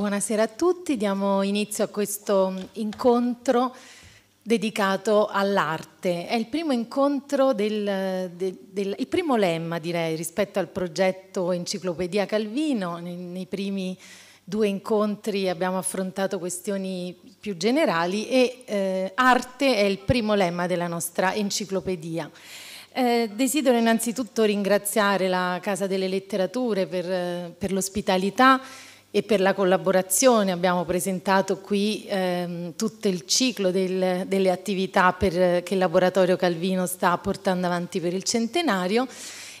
Buonasera a tutti, diamo inizio a questo incontro dedicato all'arte. È il primo incontro, del, del, del, il primo lemma direi rispetto al progetto Enciclopedia Calvino. Nei, nei, primi due incontri abbiamo affrontato questioni più generali e eh, arte è il primo lemma della nostra enciclopedia. Eh, desidero innanzitutto ringraziare la Casa delle Letterature per, per l'ospitalità e per la collaborazione. Abbiamo presentato qui ehm, tutto il ciclo del, delle attività per, che il laboratorio Calvino sta portando avanti per il centenario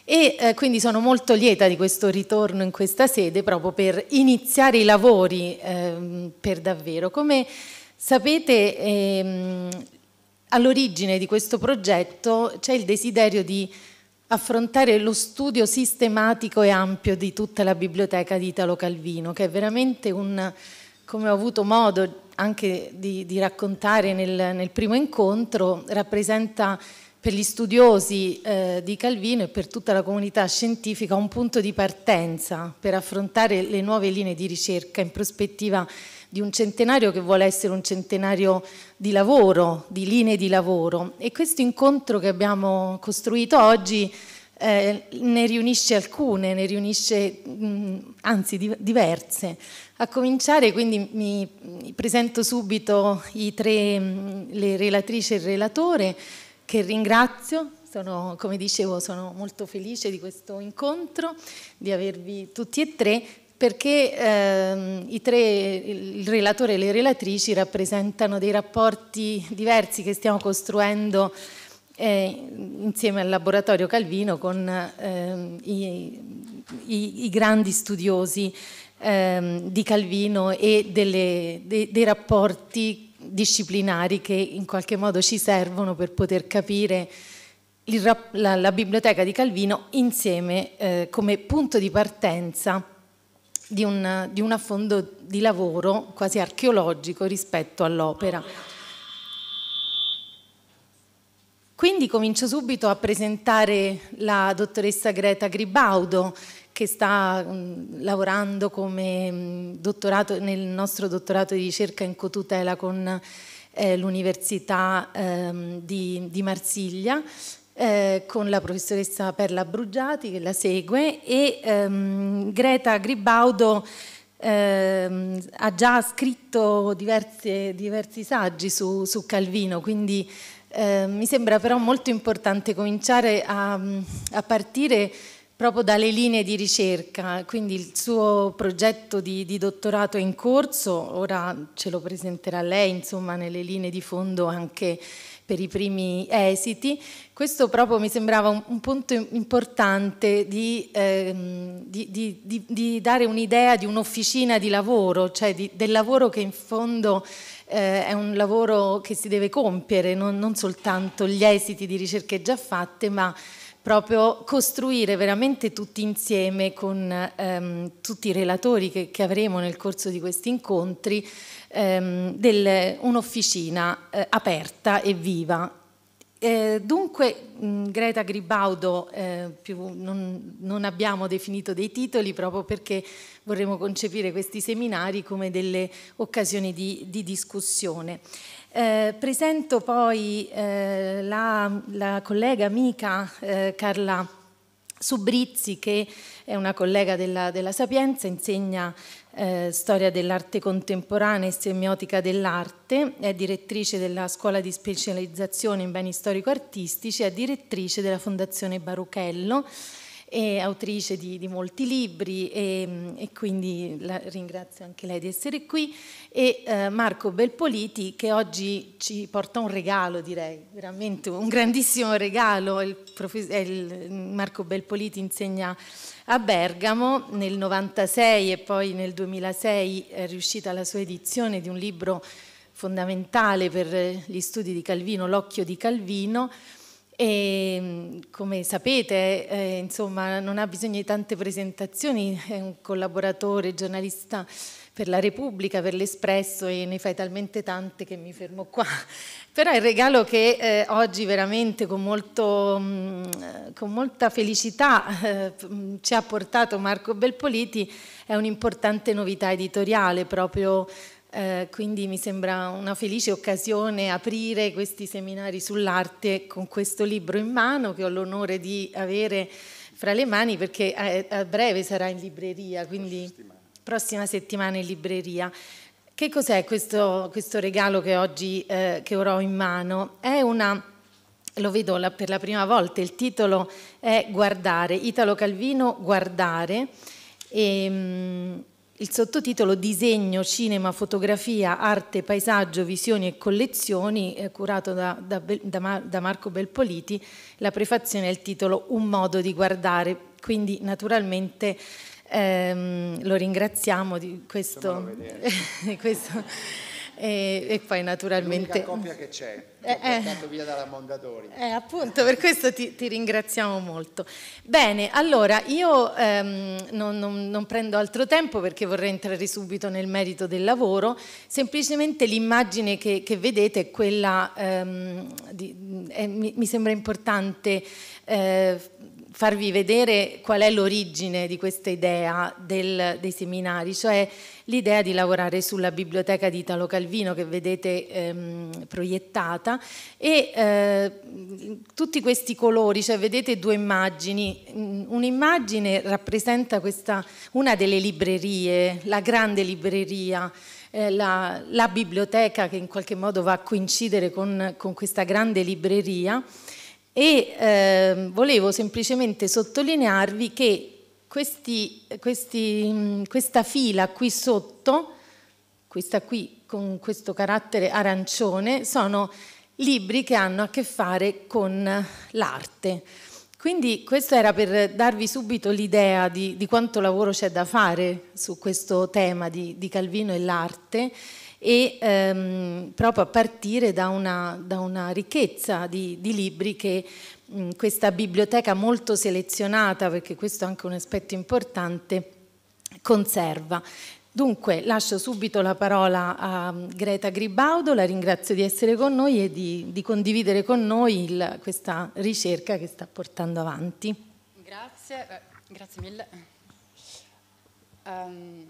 e eh, quindi sono molto lieta di questo ritorno in questa sede proprio per iniziare i lavori ehm, per davvero. Come sapete ehm, all'origine di questo progetto c'è il desiderio di affrontare lo studio sistematico e ampio di tutta la biblioteca di Italo Calvino, che è veramente un, come ho avuto modo anche di, di raccontare nel, nel, primo incontro, rappresenta per gli studiosi eh, di Calvino e per tutta la comunità scientifica un punto di partenza per affrontare le nuove linee di ricerca in prospettiva di un centenario che vuole essere un centenario di lavoro, di linee di lavoro e questo incontro che abbiamo costruito oggi eh, ne riunisce alcune, ne riunisce mh, anzi di, diverse. A cominciare quindi mi, presento subito i tre, le relatrici e il relatore che ringrazio, sono, come dicevo sono molto felice di questo incontro, di avervi tutti e tre perché ehm, i tre, il relatore e le relatrici rappresentano dei rapporti diversi che stiamo costruendo eh, insieme al laboratorio Calvino con ehm, i, i, i, grandi studiosi ehm, di Calvino e delle, de, dei rapporti disciplinari che in qualche modo ci servono per poter capire il, la, la, biblioteca di Calvino insieme eh, come punto di partenza di un, di un affondo di lavoro quasi archeologico rispetto all'opera. Quindi comincio subito a presentare la dottoressa Greta Gribaudo, che sta mh, mm, lavorando come mh, mm, dottorato, nel nostro dottorato di ricerca in cotutela con eh, l'Università ehm, di, di Marsiglia eh, con la professoressa Perla Brugiati che la segue e ehm, Greta Gribaudo eh, ha già scritto diverse, diversi saggi su, su Calvino, quindi eh, mi sembra però molto importante cominciare a, a partire proprio dalle linee di ricerca, quindi il suo progetto di, di, dottorato è in corso, ora ce lo presenterà lei, insomma nelle linee di fondo anche per i primi esiti. Questo proprio mi sembrava un, un punto importante di, ehm, di, di, di dare un'idea di un'officina di lavoro, cioè del lavoro che in fondo eh, è un lavoro che si deve compiere, non, non soltanto gli esiti di ricerche già fatte, ma proprio costruire veramente tutti insieme con ehm, tutti i relatori che, che avremo nel corso di questi incontri Ehm, un'officina eh, aperta e viva. Eh, dunque mm, Greta Gribaudo eh, più, non, non abbiamo definito dei titoli proprio perché vorremmo concepire questi seminari come delle occasioni di, di discussione. Eh, presento poi eh, la, la, collega amica eh, Carla Subrizzi che è una collega della, della Sapienza, insegna eh, Storia dell'arte contemporanea e semiotica dell'arte, è direttrice della scuola di specializzazione in beni storico-artistici, è direttrice della Fondazione Baruchello è autrice di, di molti libri e, e quindi ringrazio anche lei di essere qui, e eh, Marco Belpoliti che oggi ci porta un regalo direi, veramente un grandissimo regalo, il il Marco Belpoliti insegna a Bergamo nel 96 e poi nel 2006 è riuscita la sua edizione di un libro fondamentale per gli studi di Calvino, L'occhio di Calvino, e, come sapete, eh, insomma, non ha bisogno di tante presentazioni, è un collaboratore, giornalista per la Repubblica, per l'Espresso e ne fai talmente tante che mi fermo qua. Però il regalo che eh, oggi veramente con, molto, mh, con molta felicità eh, ci ha portato Marco Belpoliti è un'importante novità editoriale proprio eh, quindi mi sembra una felice occasione aprire questi seminari sull'arte con questo libro in mano che ho l'onore di avere fra le mani perché eh, a, breve sarà in libreria, quindi settimana. prossima settimana in libreria. Che cos'è questo, questo regalo che oggi eh, che ho in mano? È una, lo vedo la, per la prima volta, il titolo è Guardare, Italo Calvino Guardare. E, ehm, mh, il sottotitolo Disegno, Cinema, Fotografia, Arte, Paesaggio, Visioni e Collezioni, eh, curato da, da, da, da, Marco Belpoliti, la prefazione è il titolo Un modo di guardare, quindi naturalmente ehm, lo ringraziamo di questo... questo e, e poi naturalmente... L'unica coppia che c'è, che eh, ho eh. portato via dalla Mondadori. Eh, appunto, per questo ti, ti ringraziamo molto. Bene, allora io ehm, non, non, non prendo altro tempo perché vorrei entrare subito nel merito del lavoro, semplicemente l'immagine che, che, vedete è quella, ehm, di, eh, mi, mi, sembra importante eh, farvi vedere qual è l'origine di questa idea del, dei seminari, cioè l'idea di lavorare sulla biblioteca di Italo Calvino che vedete ehm, proiettata e eh, tutti questi colori, cioè vedete due immagini, mm, un'immagine rappresenta questa, una delle librerie, la grande libreria, eh, la, la, biblioteca che in qualche modo va a coincidere con, con questa grande libreria e eh, volevo semplicemente sottolinearvi che questi, questi, questa fila qui sotto, questa qui con questo carattere arancione, sono libri che hanno a che fare con l'arte. Quindi questo era per darvi subito l'idea di, di, quanto lavoro c'è da fare su questo tema di, di Calvino e l'arte e ehm, proprio a partire da una, da una ricchezza di, di, libri che mh, questa biblioteca molto selezionata, perché questo è anche un aspetto importante, conserva. Dunque lascio subito la parola a Greta Gribaudo, la ringrazio di essere con noi e di, di condividere con noi il, questa ricerca che sta portando avanti. Grazie, grazie mille. Um,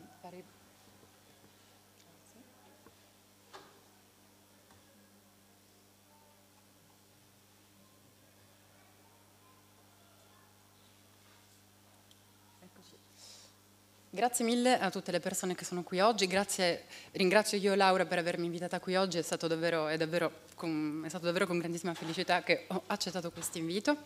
Grazie mille a tutte le persone che sono qui oggi, grazie, ringrazio io Laura per avermi invitata qui oggi, è stato davvero, è davvero, con, è stato davvero con, grandissima felicità che ho accettato questo invito.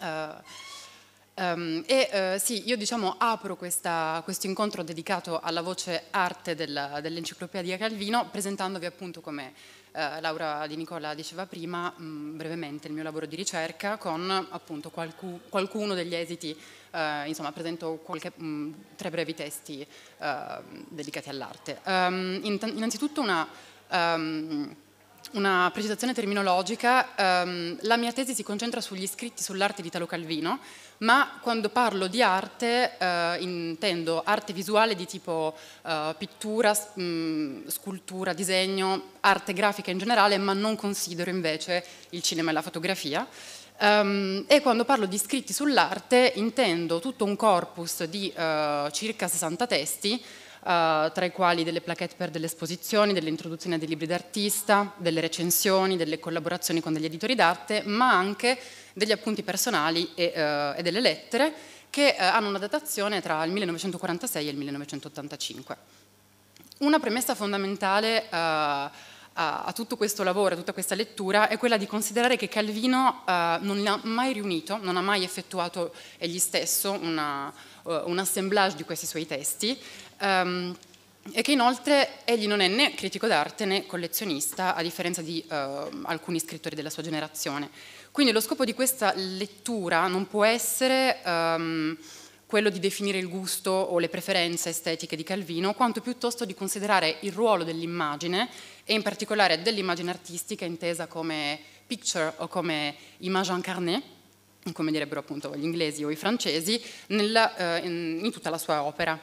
Uh, um, e uh, sì, io diciamo apro questa, questo incontro dedicato alla voce arte dell'enciclopedia Calvino presentandovi appunto come eh, Laura Di Nicola diceva prima, mh, mm, brevemente, il mio lavoro di ricerca con appunto qualcu qualcuno degli esiti, eh, insomma presento qualche, mh, mm, tre brevi testi eh, dedicati all'arte. Um, innanzitutto una... Um, una precisazione terminologica, um, la mia tesi si concentra sugli scritti sull'arte di Italo Calvino, ma quando parlo di arte eh, intendo arte visuale di tipo eh, pittura, mh, mm, scultura, disegno, arte grafica in generale, ma non considero invece il cinema e la fotografia. Um, e quando parlo di scritti sull'arte intendo tutto un corpus di eh, circa 60 testi eh, tra i quali delle plaquette per delle esposizioni, delle introduzioni a dei libri d'artista, delle recensioni, delle collaborazioni con degli editori d'arte, ma anche degli appunti personali e, eh, e delle lettere che eh, hanno una datazione tra il 1946 e il 1985. Una premessa fondamentale a, tutto questo lavoro, a tutta questa lettura, è quella di considerare che Calvino uh, non ha mai riunito, non ha mai effettuato egli stesso una, uh, un assemblage di questi suoi testi. Um, e che inoltre egli non è né critico d'arte né collezionista, a differenza di uh, alcuni scrittori della sua generazione. Quindi lo scopo di questa lettura non può essere um, quello di definire il gusto o le preferenze estetiche di Calvino, quanto piuttosto di considerare il ruolo dell'immagine e in particolare dell'immagine artistica intesa come picture o come image incarnée, come direbbero appunto gli inglesi o i francesi, nella, eh, in, in, tutta la sua opera.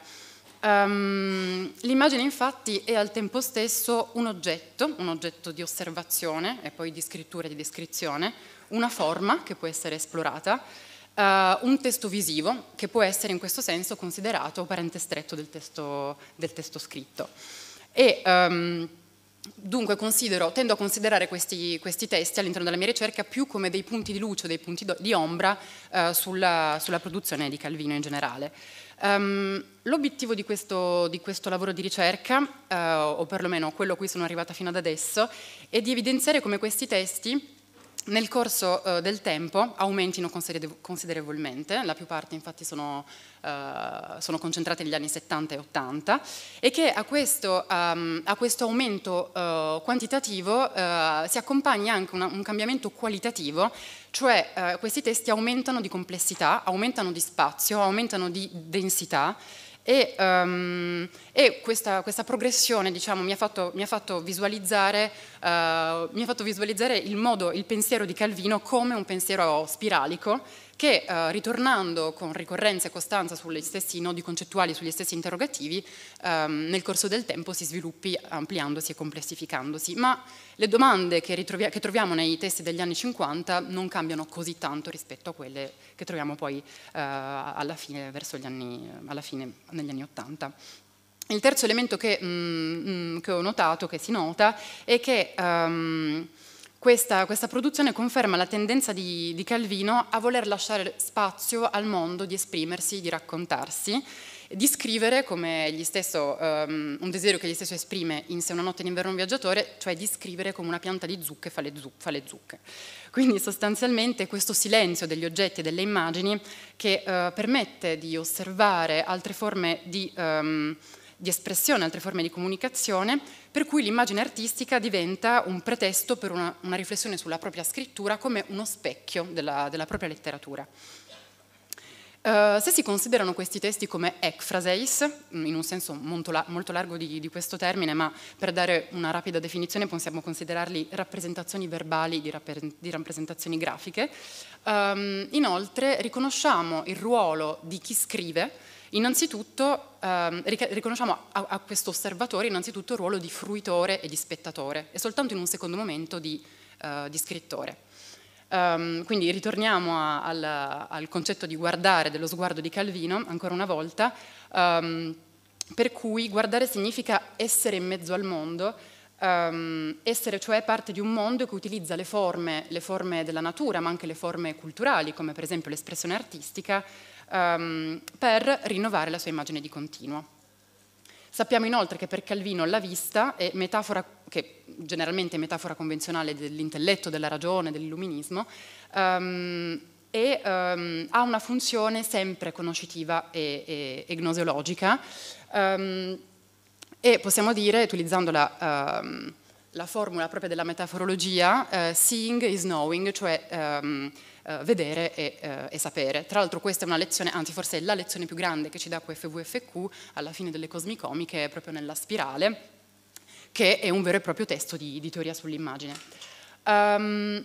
Um, l'immagine infatti è al tempo stesso un oggetto, un oggetto di osservazione e poi di scrittura e di descrizione, una forma che può essere esplorata, uh, un testo visivo che può essere in questo senso considerato parente stretto del testo, del testo scritto. E, um, Dunque tendo a considerare questi, questi testi all'interno della mia ricerca più come dei punti di luce, dei punti di ombra eh, sulla, sulla, produzione di Calvino in generale. Um, l'obiettivo di, di questo, lavoro di ricerca, eh, o perlomeno quello a cui sono arrivata fino ad adesso, è di evidenziare come questi testi nel corso eh, del tempo aumentino considerevolmente, la più parte infatti sono, eh, sono concentrate negli anni 70 e 80, e che a questo, um, a questo aumento eh, quantitativo eh, si accompagna anche una, un cambiamento qualitativo, cioè eh, questi testi aumentano di complessità, aumentano di spazio, aumentano di densità, e, um, e questa, questa, progressione diciamo, mi, ha fatto, mi, ha fatto, visualizzare, uh, mi ha fatto visualizzare il modo, il pensiero di Calvino come un pensiero spiralico che eh, ritornando con ricorrenza e costanza sugli stessi nodi concettuali, sugli stessi interrogativi, ehm, nel corso del tempo si sviluppi ampliandosi e complessificandosi. Ma le domande che, che, troviamo nei testi degli anni 50 non cambiano così tanto rispetto a quelle che troviamo poi eh, alla fine, verso gli anni, alla fine negli anni 80. Il terzo elemento che, mm, mm, che ho notato, che si nota, è che... Um, questa, questa, produzione conferma la tendenza di, di Calvino a voler lasciare spazio al mondo di esprimersi, di raccontarsi, di scrivere come egli stesso, um, un desiderio che gli stesso esprime in Se una notte in inverno un viaggiatore, cioè di scrivere come una pianta di zucche fa le, zu fa le zucche. Quindi sostanzialmente questo silenzio degli oggetti e delle immagini che uh, permette di osservare altre forme di... Um, di espressione, altre forme di comunicazione, per cui l'immagine artistica diventa un pretesto per una, una, riflessione sulla propria scrittura come uno specchio della, della propria letteratura. Uh, se si considerano questi testi come ekphraseis, in un senso molto, la molto largo di, di, questo termine, ma per dare una rapida definizione possiamo considerarli rappresentazioni verbali di, rap di rappresentazioni grafiche, um, inoltre riconosciamo il ruolo di chi scrive Innanzitutto ehm, riconosciamo a, a questo osservatore innanzitutto il ruolo di fruitore e di spettatore e soltanto in un secondo momento di, eh, di scrittore. Um, quindi ritorniamo a, al, al, concetto di guardare, dello sguardo di Calvino, ancora una volta, um, per cui guardare significa essere in mezzo al mondo, um, essere cioè parte di un mondo che utilizza le forme, le forme della natura, ma anche le forme culturali, come per esempio l'espressione artistica, um, per rinnovare la sua immagine di continuo. Sappiamo inoltre che per Calvino la vista è metafora, che generalmente è metafora convenzionale dell'intelletto, della ragione, dell'illuminismo, um, e um, ha una funzione sempre conoscitiva e, e, e gnoseologica um, e possiamo dire, utilizzando la, la, formula proprio della metaforologia, uh, eh, seeing is knowing, cioè eh, vedere e, eh, e, sapere. Tra l'altro questa è una lezione, anzi forse è la lezione più grande che ci dà QFVFQ alla fine delle cosmicomiche, proprio nella spirale, che è un vero e proprio testo di, di teoria sull'immagine. Um,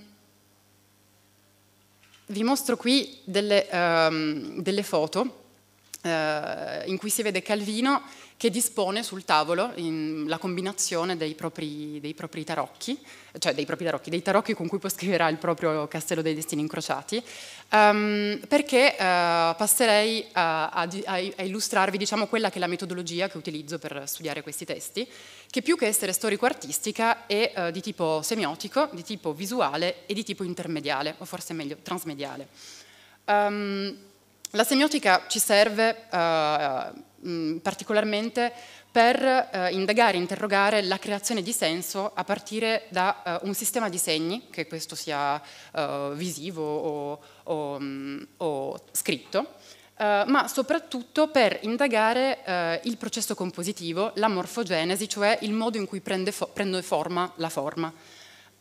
vi mostro qui delle, um, delle foto uh, in cui si vede Calvino che dispone sul tavolo in, la combinazione dei propri, dei propri, tarocchi, cioè dei propri tarocchi, dei tarocchi con cui poi scriverà il proprio Castello dei Destini Incrociati, um, perché uh, passerei eh, a, a, a illustrarvi diciamo, quella che è la metodologia che utilizzo per studiare questi testi, che più che essere storico-artistica è uh, di tipo semiotico, di tipo visuale e di tipo intermediale, o forse meglio transmediale. Um, la semiotica ci serve... Uh, Mm, particolarmente per eh, indagare, interrogare la creazione di senso a partire da eh, un sistema di segni, che questo sia eh, visivo o, o, mm, o scritto, eh, ma soprattutto per indagare eh, il processo compositivo, la morfogenesi, cioè il modo in cui prende, fo prende forma la forma.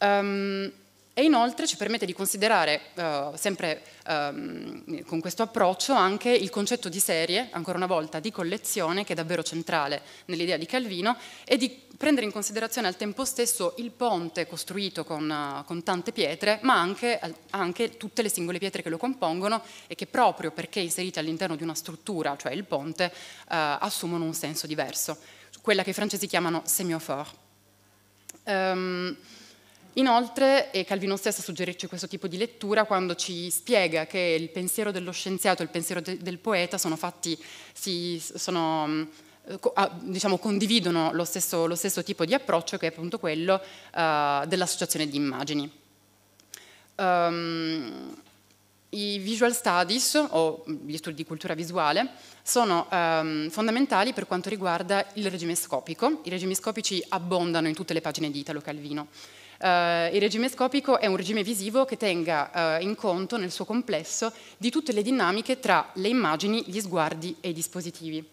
Um, e inoltre ci permette di considerare, eh, sempre eh, con questo approccio, anche il concetto di serie, ancora una volta, di collezione, che è davvero centrale nell'idea di Calvino, e di prendere in considerazione al tempo stesso il ponte costruito con, eh, con tante pietre, ma anche, anche, tutte le singole pietre che lo compongono e che proprio perché inserite all'interno di una struttura, cioè il ponte, eh, assumono un senso diverso, quella che i francesi chiamano semiofort. Um, ehm, Inoltre, e eh, Calvino stesso suggerisce questo tipo di lettura quando ci spiega che il pensiero dello scienziato e il pensiero de del poeta sono fatti, si, sono, mm, ah, diciamo, condividono lo stesso, lo stesso, tipo di approccio che è appunto quello uh, dell'associazione di immagini. Um, i visual studies o gli studi di cultura visuale sono um, fondamentali per quanto riguarda il regime scopico. I regimi scopici abbondano in tutte le pagine di Italo Calvino. Eh, il regime scopico è un regime visivo che tenga eh, in conto nel suo complesso di tutte le dinamiche tra le immagini, gli sguardi e i dispositivi.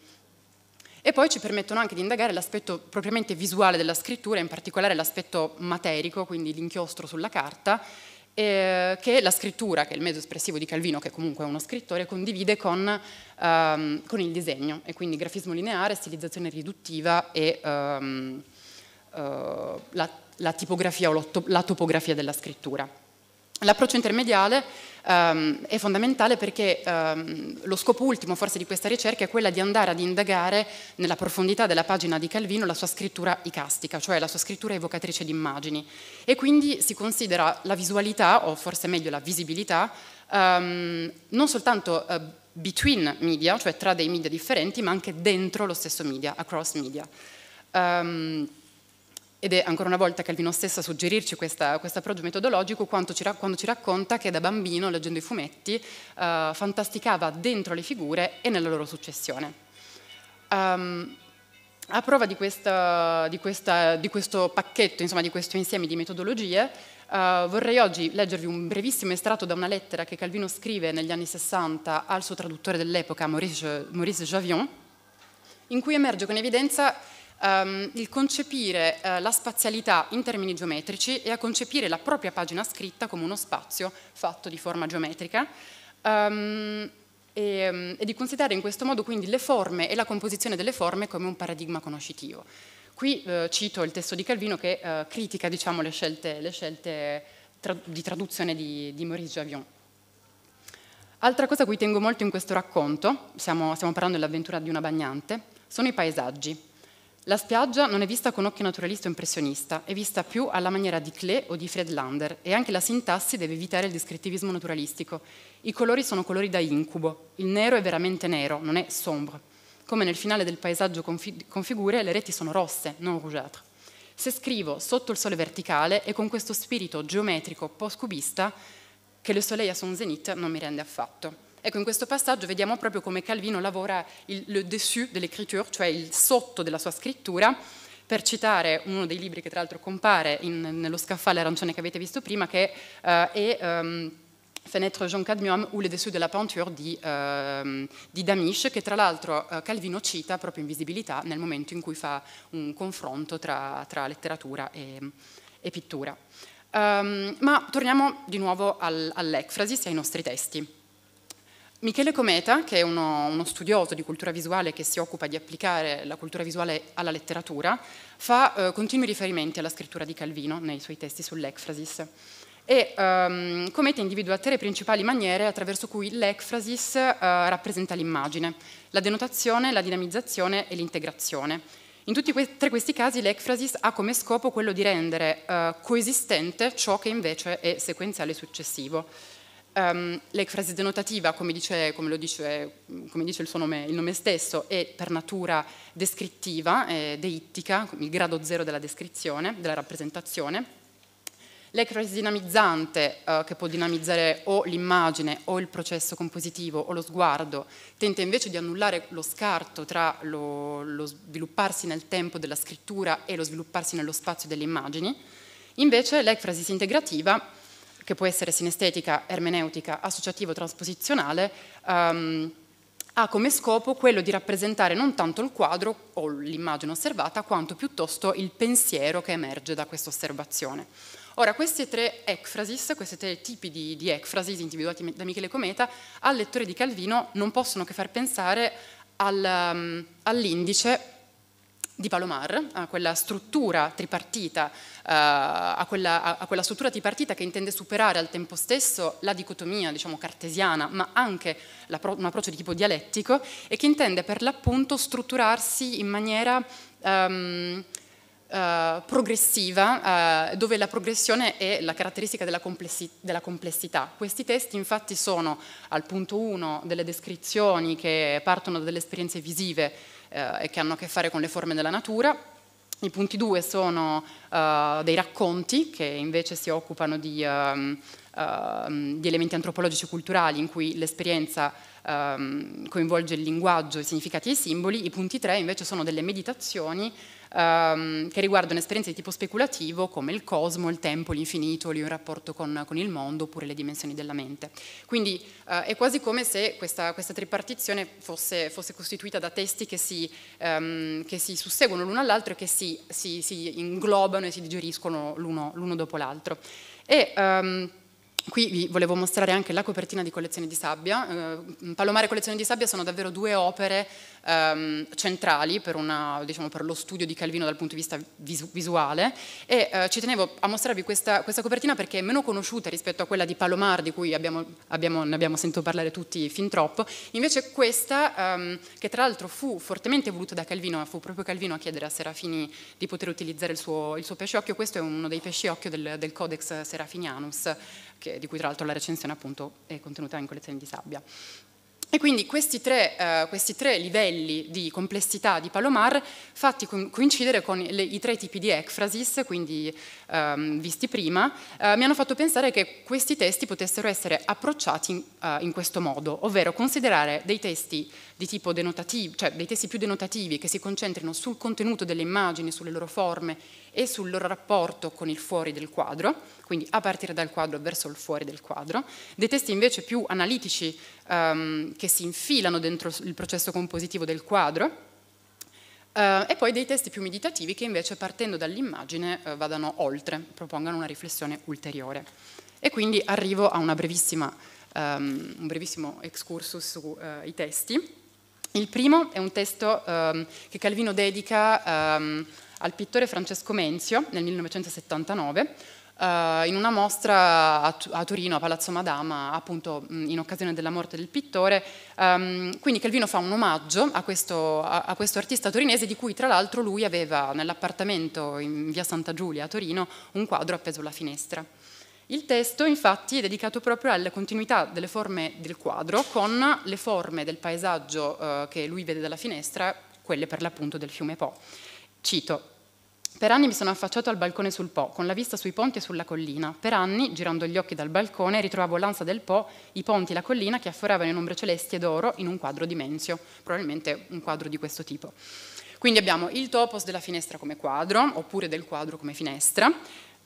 E poi ci permettono anche di indagare l'aspetto propriamente visuale della scrittura, in particolare l'aspetto materico, quindi l'inchiostro sulla carta, eh, che la scrittura, che è il mezzo espressivo di Calvino, che comunque è uno scrittore, condivide con, ehm, con il disegno, e quindi grafismo lineare, stilizzazione riduttiva e ehm, eh, la la tipografia o la topografia della scrittura. L'approccio intermediale um, è fondamentale perché um, lo scopo ultimo forse di questa ricerca è quella di andare ad indagare nella profondità della pagina di Calvino la sua scrittura icastica, cioè la sua scrittura evocatrice di immagini e quindi si considera la visualità o forse meglio la visibilità um, non soltanto uh, between media, cioè tra dei media differenti, ma anche dentro lo stesso media, across media. Um, ed è ancora una volta Calvino stesso a suggerirci questa, questo approccio metodologico quando ci, quando ci, racconta che da bambino, leggendo i fumetti, uh, fantasticava dentro le figure e nella loro successione. Um, a prova di, questa, di, questa, di, questo pacchetto, insomma di questo insieme di metodologie, uh, vorrei oggi leggervi un brevissimo estratto da una lettera che Calvino scrive negli anni 60 al suo traduttore dell'epoca, Maurice, Maurice Javion, in cui emerge con evidenza um, il concepire uh, la spazialità in termini geometrici e a concepire la propria pagina scritta come uno spazio fatto di forma geometrica um, e, ehm, e di considerare in questo modo quindi le forme e la composizione delle forme come un paradigma conoscitivo. Qui eh, cito il testo di Calvino che eh, critica diciamo, le scelte, le scelte tra, di traduzione di, di, Maurice Javion. Altra cosa a cui tengo molto in questo racconto, stiamo, stiamo parlando dell'avventura di una bagnante, sono i paesaggi. La spiaggia non è vista con occhio naturalista o impressionista, è vista più alla maniera di Klee o di Friedlander e anche la sintassi deve evitare il descrittivismo naturalistico. I colori sono colori da incubo, il nero è veramente nero, non è sombre. Come nel finale del paesaggio con figure, le reti sono rosse, non rougeâtre. Se scrivo sotto il sole verticale e con questo spirito geometrico post-cubista, che le soleil a son zénith non mi rende affatto. Ecco, in questo passaggio vediamo proprio come Calvino lavora il, le dessus dell'écriture, cioè il sotto della sua scrittura, per citare uno dei libri che tra l'altro compare in, nello scaffale arancione che avete visto prima, che uh, è... Um, Fenêtre Jean Cadmium ou Le dessus de la Peinture di, eh, di Damisch, che tra l'altro eh, Calvino cita proprio in visibilità nel momento in cui fa un confronto tra, tra letteratura e, e pittura. Um, ma torniamo di nuovo al, all'ecfrasi, sia ai nostri testi. Michele Cometa, che è uno, uno, studioso di cultura visuale che si occupa di applicare la cultura visuale alla letteratura, fa eh, continui riferimenti alla scrittura di Calvino nei suoi testi sull'ecfrasis. E ehm, Cometa individua tre principali maniere attraverso cui l'ecfrasis eh, rappresenta l'immagine, la denotazione, la dinamizzazione e l'integrazione. In tutti que- tre questi casi l'ecfrasis ha come scopo quello di rendere eh, coesistente ciò che invece è sequenziale e successivo um, ehm, l'ecfrasi denotativa, come, dice, come, dice, come dice il suo nome, il nome, stesso, è per natura descrittiva, deittica, il grado zero della descrizione, della rappresentazione. L'ecfrasi dinamizzante, eh, che può dinamizzare o l'immagine o il processo compositivo o lo sguardo, tenta invece di annullare lo scarto tra lo, lo svilupparsi nel tempo della scrittura e lo svilupparsi nello spazio delle immagini. Invece l'ecfrasi integrativa che può essere sinestetica, ermeneutica, associativo-transposizionale, um, ehm, ha come scopo quello di rappresentare non tanto il quadro o l'immagine osservata, quanto piuttosto il pensiero che emerge da questa osservazione. Ora, queste tre ecfrasis, questi tre tipi di, di ecfrasis individuati da Michele Cometa, al lettore di Calvino non possono che far pensare al, um, all'indice di Palomar, a quella struttura tripartita, eh, a quella, a, quella, struttura tripartita che intende superare al tempo stesso la dicotomia diciamo, cartesiana, ma anche un approccio di tipo dialettico e che intende per l'appunto strutturarsi in maniera um, uh, progressiva, uh, dove la progressione è la caratteristica della, complessi della complessità. Questi testi infatti sono al punto 1 delle descrizioni che partono dalle esperienze visive eh, e che hanno a che fare con le forme della natura. I punti due sono uh, dei racconti che invece si occupano di, um, uh, di elementi antropologici e culturali in cui l'esperienza um, coinvolge il linguaggio, i significati e i simboli. I punti tre invece sono delle meditazioni ehm, che riguardano esperienze di tipo speculativo come il cosmo, il tempo, l'infinito, il rapporto con, con, il mondo oppure le dimensioni della mente. Quindi eh, è quasi come se questa, questa tripartizione fosse, fosse, costituita da testi che si, ehm, che si susseguono l'uno all'altro e che si, si, si, inglobano e si digeriscono l'uno, dopo l'altro. E, ehm, Qui vi volevo mostrare anche la copertina di Collezione di Sabbia. Eh, Palomare e Collezione di Sabbia sono davvero due opere ehm, centrali per, una, diciamo, per, lo studio di Calvino dal punto di vista visu visuale e eh, ci tenevo a mostrarvi questa, questa, copertina perché è meno conosciuta rispetto a quella di Palomar di cui abbiamo, abbiamo, ne abbiamo sentito parlare tutti fin troppo. Invece questa, ehm, che tra l'altro fu fortemente voluta da Calvino, fu proprio Calvino a chiedere a Serafini di poter utilizzare il suo, il suo pesciocchio, questo è uno dei pesciocchio del, del Codex Serafinianus che, di cui tra l'altro la recensione appunto è contenuta in collezioni di sabbia. E quindi questi tre, eh, questi tre, livelli di complessità di Palomar fatti co coincidere con le, i tre tipi di ekphrasis, quindi ehm, visti prima, eh, mi hanno fatto pensare che questi testi potessero essere approcciati in, eh, in questo modo, ovvero considerare dei testi di tipo denotativo, cioè dei testi più denotativi che si concentrino sul contenuto delle immagini, sulle loro forme e sul loro rapporto con il fuori del quadro, quindi a partire dal quadro verso il fuori del quadro, dei testi invece più analitici um, che si infilano dentro il processo compositivo del quadro, Uh, e poi dei testi più meditativi che invece partendo dall'immagine uh, vadano oltre, propongano una riflessione ulteriore. E quindi arrivo a um, un brevissimo excursus sui eh, uh, testi. Il primo è un testo um, che Calvino dedica um, al pittore Francesco Menzio nel 1979 eh, in una mostra a, Torino, a Palazzo Madama, appunto in occasione della morte del pittore. Ehm, quindi Calvino fa un omaggio a questo, a questo artista torinese di cui tra l'altro lui aveva nell'appartamento in via Santa Giulia a Torino un quadro appeso alla finestra. Il testo infatti è dedicato proprio alla continuità delle forme del quadro con le forme del paesaggio eh, che lui vede dalla finestra, quelle per l'appunto del fiume Po. Cito. Per anni mi sono affacciato al balcone sul Po, con la vista sui ponti e sulla collina. Per anni, girando gli occhi dal balcone, ritrovavo l'ansa del Po, i ponti e la collina che afforavano in ombre celesti ed oro in un quadro di Menzio, probabilmente un quadro di questo tipo. Quindi abbiamo il topos della finestra come quadro, oppure del quadro come finestra,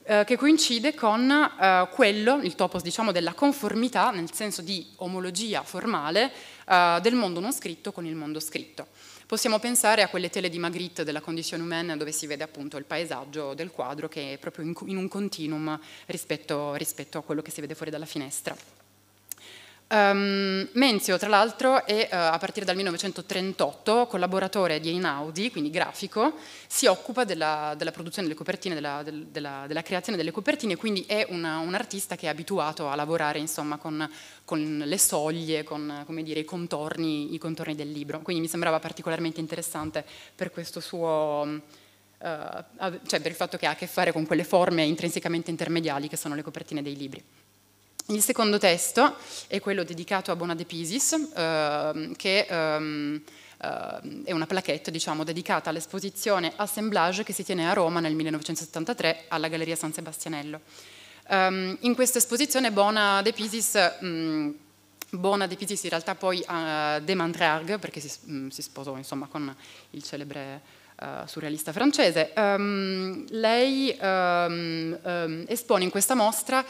eh, che coincide con eh, quello, il topos diciamo della conformità, nel senso di omologia formale, eh, del mondo non scritto con il mondo scritto. Possiamo pensare a quelle tele di Magritte della condizione Humaine dove si vede appunto il paesaggio del quadro che è proprio in, un continuum rispetto, rispetto a quello che si vede fuori dalla finestra. Um, Menzio, tra l'altro, è uh, a partire dal 1938 collaboratore di Einaudi, quindi grafico, si occupa della, della produzione delle copertine, della, della, della, creazione delle copertine, quindi è una, un artista che è abituato a lavorare insomma, con, con, le soglie, con dire, i, contorni, i, contorni, del libro. Quindi mi sembrava particolarmente interessante per questo suo... Uh, cioè per il fatto che ha a che fare con quelle forme intrinsecamente intermediali che sono le copertine dei libri. Il secondo testo è quello dedicato a Bona Bonadepisis, eh, che eh, è una plaquette diciamo, dedicata all'esposizione Assemblage che si tiene a Roma nel 1973 alla Galleria San Sebastianello. Um, in questa esposizione Bona De Pisis, um, Bona De Pisis in realtà poi uh, De Mantrarg, perché si, um, si sposò insomma, con il celebre Uh, surrealista francese. Um, lei um, um, espone in questa mostra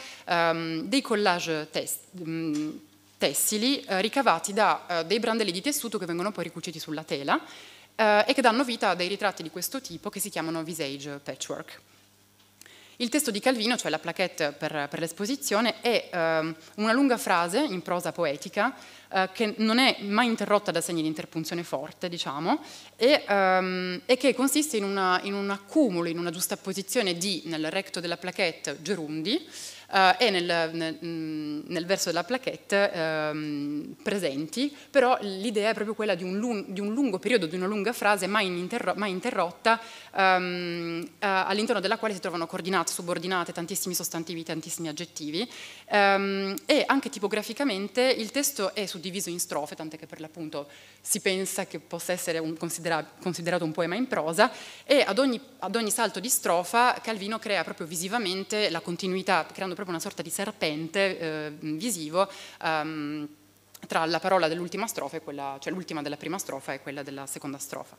dei collage test, mm, tessili uh, ricavati da uh, dei brandelli di tessuto che vengono poi ricuciti sulla tela e che danno vita a dei ritratti di questo tipo che si chiamano visage patchwork. Il testo di Calvino, cioè la plaquette per, per l'esposizione, è ehm, una lunga frase in prosa poetica eh, che non è mai interrotta da segni di interpunzione forte, diciamo, e, ehm, e che consiste in, una, in, un accumulo, in una giusta posizione di, nel recto della plaquette, gerundi, eh, e nel, nel, mm, nel, verso della plaquette ehm, presenti, però l'idea è proprio quella di un, lungo, di un, lungo periodo, di una lunga frase mai, interro mai interrotta, ehm, eh, all'interno della quale si trovano coordinate, subordinate, tantissimi sostantivi, tantissimi aggettivi, ehm, e anche tipograficamente il testo è suddiviso in strofe, tant'è che per l'appunto si pensa che possa essere un considera considerato un poema in prosa, e ad ogni, ad ogni salto di strofa Calvino crea proprio visivamente la continuità, creando proprio proprio una sorta di serpente eh, visivo ehm, tra la parola dell'ultima strofa, e quella, cioè l'ultima della prima strofa e quella della seconda strofa.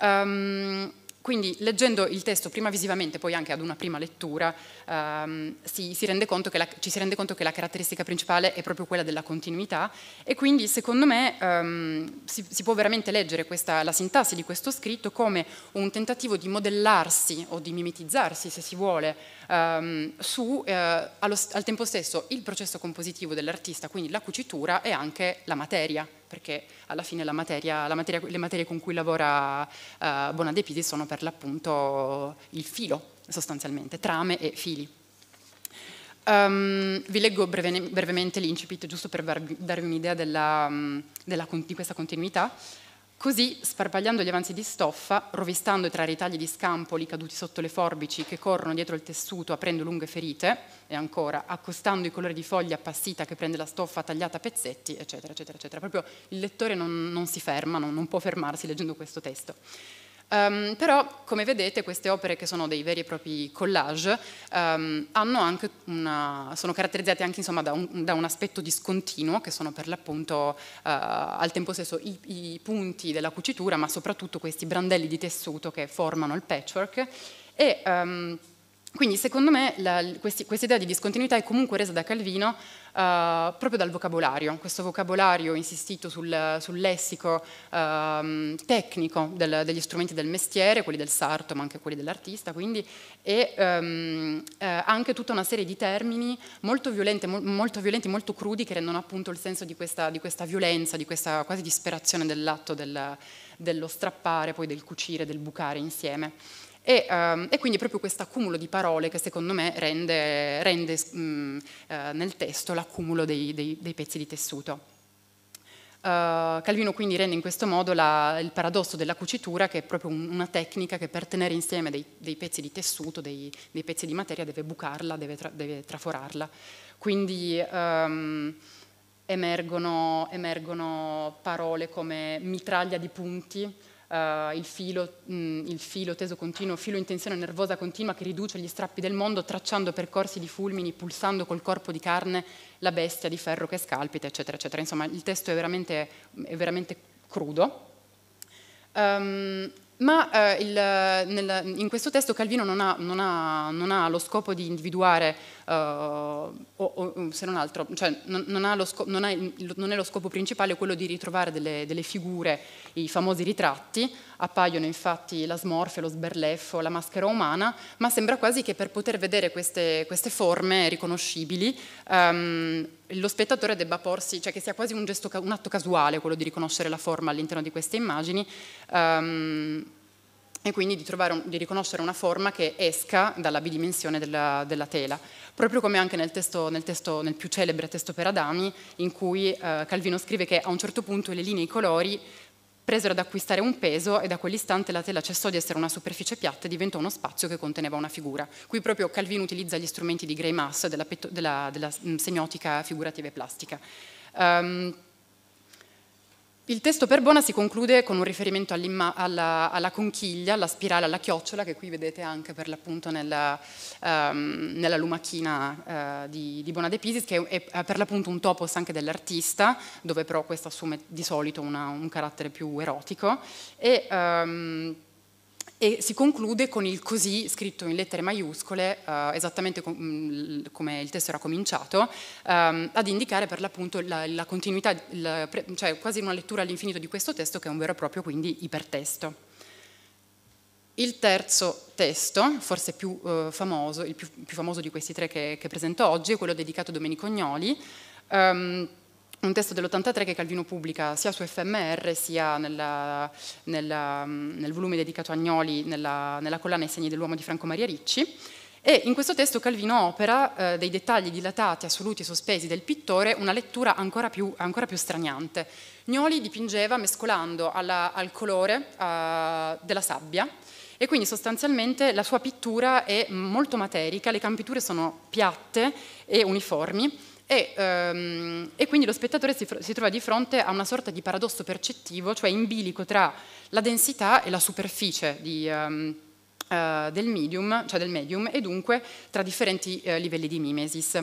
Um, quindi leggendo il testo prima visivamente, poi anche ad una prima lettura, ehm, si, si la, ci si rende conto che la caratteristica principale è proprio quella della continuità e quindi secondo me ehm, si, si, può veramente leggere questa, la sintassi di questo scritto come un tentativo di modellarsi o di mimetizzarsi, se si vuole, ehm, su eh, allo, al tempo stesso il processo compositivo dell'artista, quindi la cucitura e anche la materia, perché alla fine la materia, la materia, le materie con cui lavora eh, Bonadepidi sono per l'appunto il filo sostanzialmente, trame e fili. Um, vi leggo breve, brevemente l'incipit, giusto per darvi un'idea della, mm, della, di questa continuità. Così, sparpagliando gli avanzi di stoffa, rovistando tra i ritagli di scampoli caduti sotto le forbici che corrono dietro il tessuto aprendo lunghe ferite, e ancora accostando i colori di foglia appassita che prende la stoffa tagliata a pezzetti, eccetera, eccetera, eccetera. Proprio il lettore non, non si ferma, non, non può fermarsi leggendo questo testo. Um, però, come vedete, queste opere che sono dei veri e propri collage um, una, sono caratterizzate anche insomma, da, un, da, un, aspetto discontinuo, che sono per l'appunto uh, al tempo stesso i, i punti della cucitura, ma soprattutto questi brandelli di tessuto che formano il patchwork. E, um, quindi secondo me la, questi, questa idea di discontinuità è comunque resa da Calvino uh, proprio dal vocabolario, questo vocabolario insistito sul, sul lessico uh, tecnico del, degli strumenti del mestiere, quelli del sarto ma anche quelli dell'artista, quindi, e um, uh, anche tutta una serie di termini molto, violente, mo, molto violenti, molto crudi che rendono appunto il senso di questa, di questa violenza, di questa quasi disperazione dell'atto del, dello strappare, poi del cucire, del bucare insieme. E, um, e, quindi proprio questo accumulo di parole che secondo me rende, rende mh, eh, nel testo l'accumulo dei, dei, dei pezzi di tessuto. Uh, Calvino quindi rende in questo modo la, il paradosso della cucitura, che è proprio un, una tecnica che per tenere insieme dei, dei pezzi di tessuto, dei, dei, pezzi di materia, deve bucarla, deve, tra, deve traforarla. Quindi um, emergono, emergono parole come mitraglia di punti, Uh, il, filo, mh, mm, il, filo, teso continuo, filo in tensione nervosa continua che riduce gli strappi del mondo, tracciando percorsi di fulmini, pulsando col corpo di carne la bestia di ferro che scalpita, eccetera, eccetera. Insomma, il testo è veramente, è veramente crudo. Um, ma uh, il, nel, in questo testo Calvino non ha, non ha, non ha lo scopo di individuare eh, o, o, mm, se non altro, cioè, non, non, scopo, non, è, non, è lo scopo principale quello di ritrovare delle, delle figure, i famosi ritratti, appaiono infatti la smorfia, lo sberleffo, la maschera umana, ma sembra quasi che per poter vedere queste, queste forme riconoscibili um, lo spettatore debba porsi, cioè che sia quasi un, gesto, un atto casuale quello di riconoscere la forma all'interno di queste immagini. Um, e quindi di, un, di, riconoscere una forma che esca dalla bidimensione della, della tela, proprio come anche nel, testo, nel, testo, nel, più celebre testo per Adami, in cui eh, Calvino scrive che a un certo punto le linee e i colori presero ad acquistare un peso e da quell'istante la tela cessò di essere una superficie piatta e diventò uno spazio che conteneva una figura. Qui proprio Calvino utilizza gli strumenti di Grey Mass della, della, della mm, semiotica figurativa e plastica. Um, il testo per Bona si conclude con un riferimento alla, alla, conchiglia, alla spirale, alla chiocciola, che qui vedete anche per l'appunto nella, um, nella lumachina uh, di, di, Bona de Pisis, che è, è per l'appunto un topos anche dell'artista, dove però questo assume di solito una, un carattere più erotico. E, um, e si conclude con il così scritto in lettere maiuscole, eh, esattamente com mm, come il testo era cominciato, ehm, ad indicare per l'appunto la, la continuità, la cioè quasi una lettura all'infinito di questo testo che è un vero e proprio quindi ipertesto. Il terzo testo, forse più eh, famoso, il più, più, famoso di questi tre che, che presento oggi, è quello dedicato a Domenico Gnoli. Ehm, un testo dell'83 che Calvino pubblica sia su FMR sia nella, nella, nel volume dedicato a Agnoli nella, nella collana I segni dell'uomo di Franco Maria Ricci. E in questo testo Calvino opera eh, dei dettagli dilatati, assoluti e sospesi del pittore una lettura ancora più, ancora più straniante. Gnoli dipingeva mescolando alla, al colore uh, della sabbia e quindi sostanzialmente la sua pittura è molto materica, le campiture sono piatte e uniformi e, um, e, quindi lo spettatore si, si, trova di fronte a una sorta di paradosso percettivo, cioè in bilico tra la densità e la superficie di, um, uh, del, medium, cioè del medium, e dunque tra differenti uh, livelli di mimesis.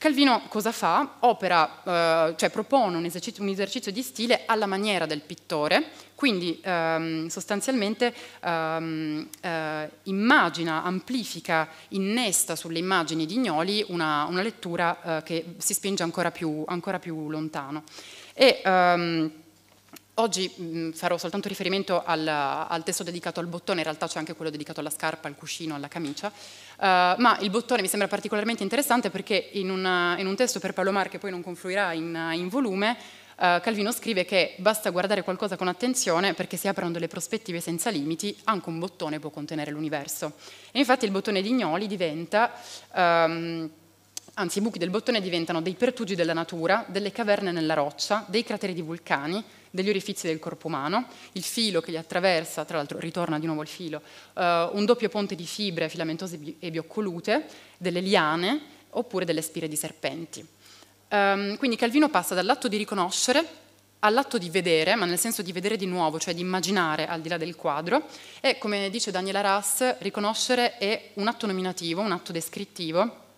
Calvino cosa fa? Opera, eh, cioè propone un esercizio, un esercizio, di stile alla maniera del pittore, quindi ehm, sostanzialmente ehm, eh, immagina, amplifica, innesta sulle immagini di Gnoli una, una lettura eh, che si spinge ancora più, ancora più lontano. E, ehm, Oggi mh, mm, farò soltanto riferimento al, al, testo dedicato al bottone, in realtà c'è anche quello dedicato alla scarpa, al cuscino, alla camicia, uh, ma il bottone mi sembra particolarmente interessante perché in, una, in, un testo per Palomar che poi non confluirà in, in volume, uh, Calvino scrive che basta guardare qualcosa con attenzione perché si aprono delle prospettive senza limiti, anche un bottone può contenere l'universo. E infatti il bottone di Ignoli diventa... Um, anzi, i buchi del bottone diventano dei pertugi della natura, delle caverne nella roccia, dei crateri di vulcani, degli orifizi del corpo umano, il filo che li attraversa, tra l'altro ritorna di nuovo il filo, eh, un doppio ponte di fibre filamentose e bioccolute, delle liane oppure delle spire di serpenti. Um, quindi Calvino passa dall'atto di riconoscere all'atto di vedere, ma nel senso di vedere di nuovo, cioè di immaginare al di là del quadro, e come dice Daniela Rass, riconoscere è un atto nominativo, un atto descrittivo,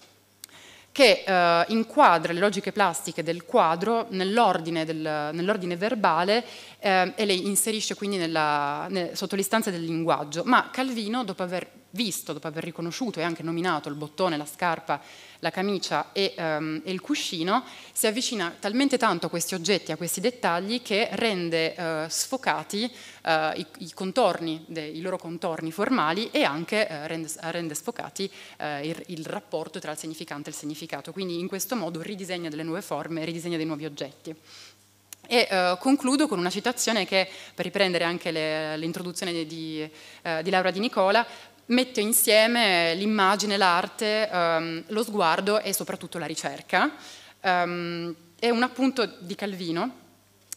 che eh, inquadra le logiche plastiche del quadro nell'ordine, nell verbale eh, e le inserisce quindi nella, nel, sotto l'istanza del linguaggio. Ma Calvino, dopo aver visto, dopo aver riconosciuto e anche nominato il bottone, la scarpa, la camicia e, um, e il cuscino, si avvicina talmente tanto a questi oggetti, a questi dettagli, che rende uh, sfocati uh, i, i, contorni, de, i loro contorni formali e anche uh, rende, rende, sfocati il, il, rapporto tra il significante e il significato. Quindi in questo modo ridisegna delle nuove forme, ridisegna dei nuovi oggetti. E uh, concludo con una citazione che, per riprendere anche l'introduzione di, di, uh, di, Laura Di Nicola, mette insieme l'immagine, l'arte, um, lo sguardo e soprattutto la ricerca. Um, è un appunto di Calvino,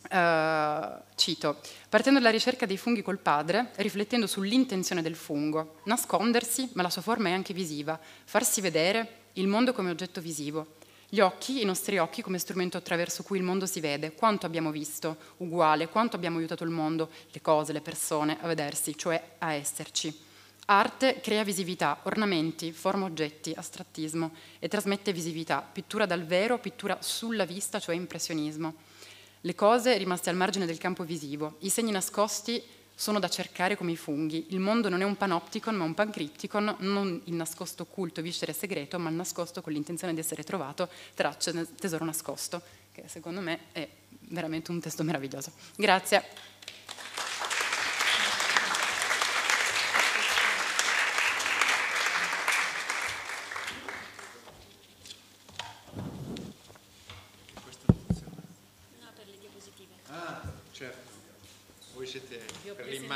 Uh, cito, partendo dalla ricerca dei funghi col padre, riflettendo sull'intenzione del fungo, nascondersi, ma la sua forma è anche visiva, farsi vedere, il mondo come oggetto visivo, gli occhi, i nostri occhi come strumento attraverso cui il mondo si vede, quanto abbiamo visto, uguale, quanto abbiamo aiutato il mondo, le cose, le persone a vedersi, cioè a esserci. Arte crea visività, ornamenti, forma oggetti, astrattismo e trasmette visività, pittura dal vero, pittura sulla vista, cioè impressionismo. Le cose rimaste al margine del campo visivo, i segni nascosti sono da cercare come i funghi. Il mondo non è un panopticon ma un pancripticon, non il nascosto occulto, viscere segreto, ma il nascosto con l'intenzione di essere trovato, tracce, tesoro nascosto, che secondo me è veramente un testo meraviglioso. Grazie.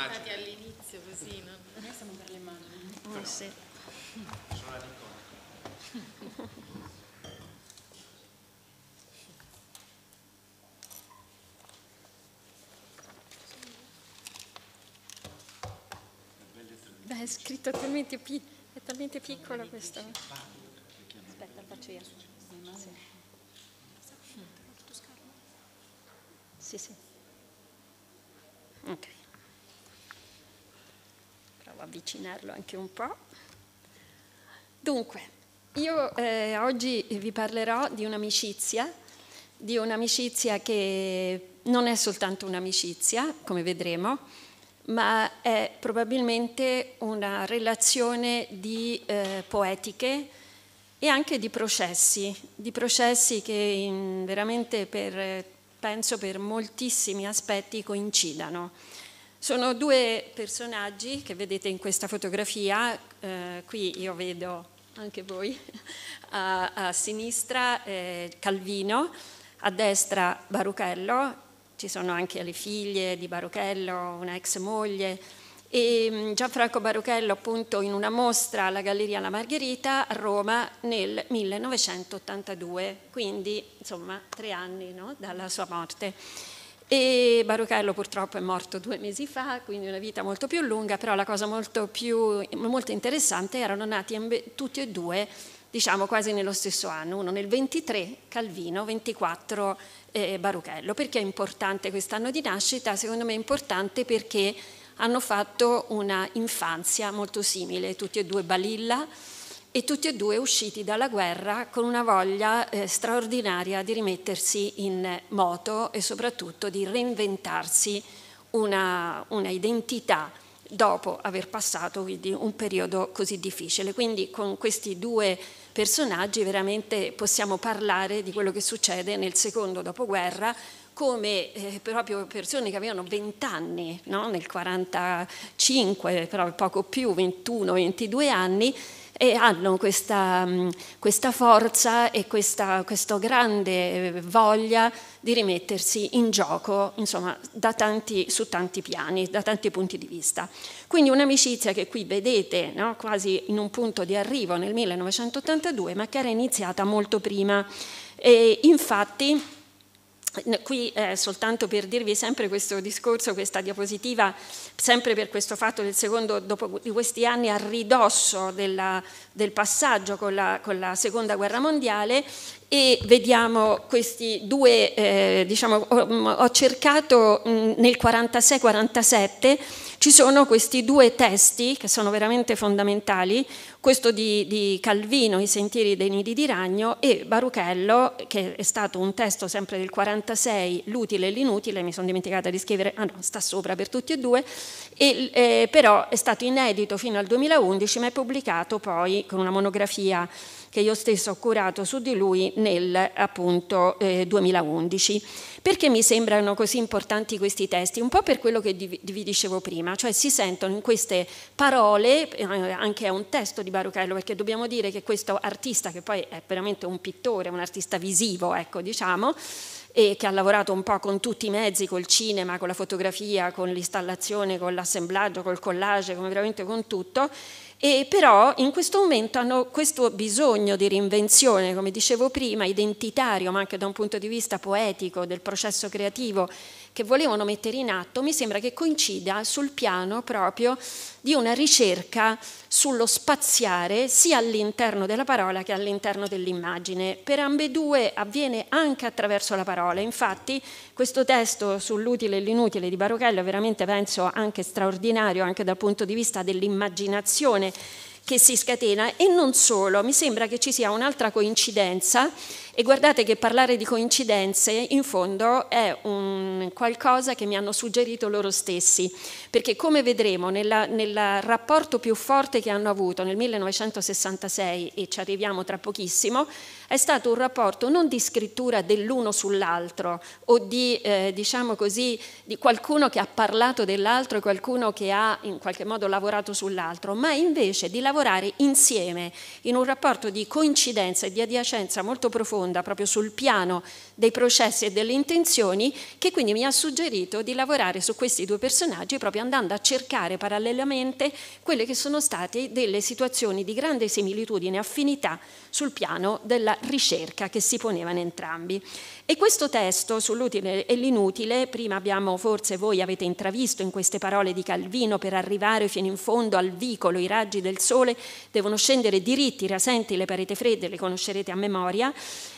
immagini. Siamo all'inizio così, no? Noi siamo per le mani. Oh, sì. Sono all'icona. Beh, è scritto talmente, pi è talmente piccola questa. Aspetta, faccio io. Sì, sì. sì. Ok provo a avvicinarlo anche un po'. Dunque, io eh, oggi vi parlerò di un'amicizia, di un'amicizia che non è soltanto un'amicizia, come vedremo, ma è probabilmente una relazione di eh, poetiche e anche di processi, di processi che in, veramente per, penso per moltissimi aspetti coincidano. Sono due personaggi che vedete in questa fotografia, eh, qui io vedo anche voi, a, a sinistra eh, Calvino, a destra Baruchello, ci sono anche le figlie di Baruchello, una ex moglie, e mm, Gianfranco Baruchello appunto in una mostra alla Galleria La Margherita a Roma nel 1982, quindi insomma tre anni no? dalla sua morte. E Baruchello purtroppo è morto due mesi fa, quindi una vita molto più lunga, però la cosa molto, più, molto interessante erano nati tutti e due diciamo quasi nello stesso anno, uno nel 23 Calvino, 24 eh, Baruchello. Perché è importante quest'anno di nascita? Secondo me è importante perché hanno fatto una infanzia molto simile, tutti e due Balilla, e tutti e due usciti dalla guerra con una voglia eh, straordinaria di rimettersi in moto e soprattutto di reinventarsi una, una identità dopo aver passato quindi, un periodo così difficile. Quindi con questi due personaggi veramente possiamo parlare di quello che succede nel secondo dopoguerra come eh, proprio persone che avevano 20 anni, no? nel 45, però poco più, 21-22 anni, e hanno questa, mm, questa forza e questa grande eh, voglia di rimettersi in gioco insomma, tanti, su tanti piani, da tanti punti di vista. Quindi un'amicizia che qui vedete no, quasi in un punto di arrivo nel 1982, ma che era iniziata molto prima. E infatti Qui eh, soltanto per dirvi sempre questo discorso, questa diapositiva, sempre per questo fatto del secondo, dopo di questi anni a ridosso della, del passaggio con la, con la, seconda guerra mondiale e vediamo questi due, eh, diciamo, ho, ho cercato mh, mm, nel 46-47 ci sono questi due testi che sono veramente fondamentali, questo di, di Calvino, I sentieri dei nidi di ragno, e Baruchello, che è stato un testo sempre del 46, L'utile e l'inutile, mi sono dimenticata di scrivere, ah no, sta sopra per tutti e due, e, eh, però è stato inedito fino al 2011 ma è pubblicato poi con una monografia che io stesso ho curato su di lui nel appunto, eh, 2011. Perché mi sembrano così importanti questi testi? Un po' per quello che vi dicevo prima, cioè si sentono in queste parole, eh, anche è un testo di Baruchello, perché dobbiamo dire che questo artista, che poi è veramente un pittore, un artista visivo, ecco diciamo, e che ha lavorato un po' con tutti i mezzi, col cinema, con la fotografia, con l'installazione, con l'assemblaggio, col collage, come veramente con tutto, e però in questo momento hanno questo bisogno di reinvenzione, come dicevo prima, identitario, ma anche da un punto di vista poetico del processo creativo che volevano mettere in atto mi sembra che coincida sul piano proprio di una ricerca sullo spaziare sia all'interno della parola che all'interno dell'immagine. Per ambedue avviene anche attraverso la parola, infatti questo testo sull'utile e l'inutile di Baruchello è veramente penso anche straordinario anche dal punto di vista dell'immaginazione che si scatena e non solo, mi sembra che ci sia un'altra coincidenza e guardate che parlare di coincidenze in fondo è qualcosa che mi hanno suggerito loro stessi, perché come vedremo nel rapporto più forte che hanno avuto nel 1966, e ci arriviamo tra pochissimo, è stato un rapporto non di scrittura dell'uno sull'altro o di, eh, diciamo così, di qualcuno che ha parlato dell'altro e qualcuno che ha in qualche modo lavorato sull'altro, ma invece di lavorare insieme in un rapporto di coincidenza e di adiacenza molto profonda profonda proprio sul piano dei processi e delle intenzioni, che quindi mi ha suggerito di lavorare su questi due personaggi proprio andando a cercare parallelamente quelle che sono state delle situazioni di grande similitudine e affinità sul piano della ricerca che si ponevano entrambi. E questo testo sull'utile e l'inutile, prima abbiamo forse voi avete intravisto in queste parole di Calvino per arrivare fino in fondo al vicolo i raggi del sole devono scendere diritti, rasenti le pareti fredde, le conoscerete a memoria,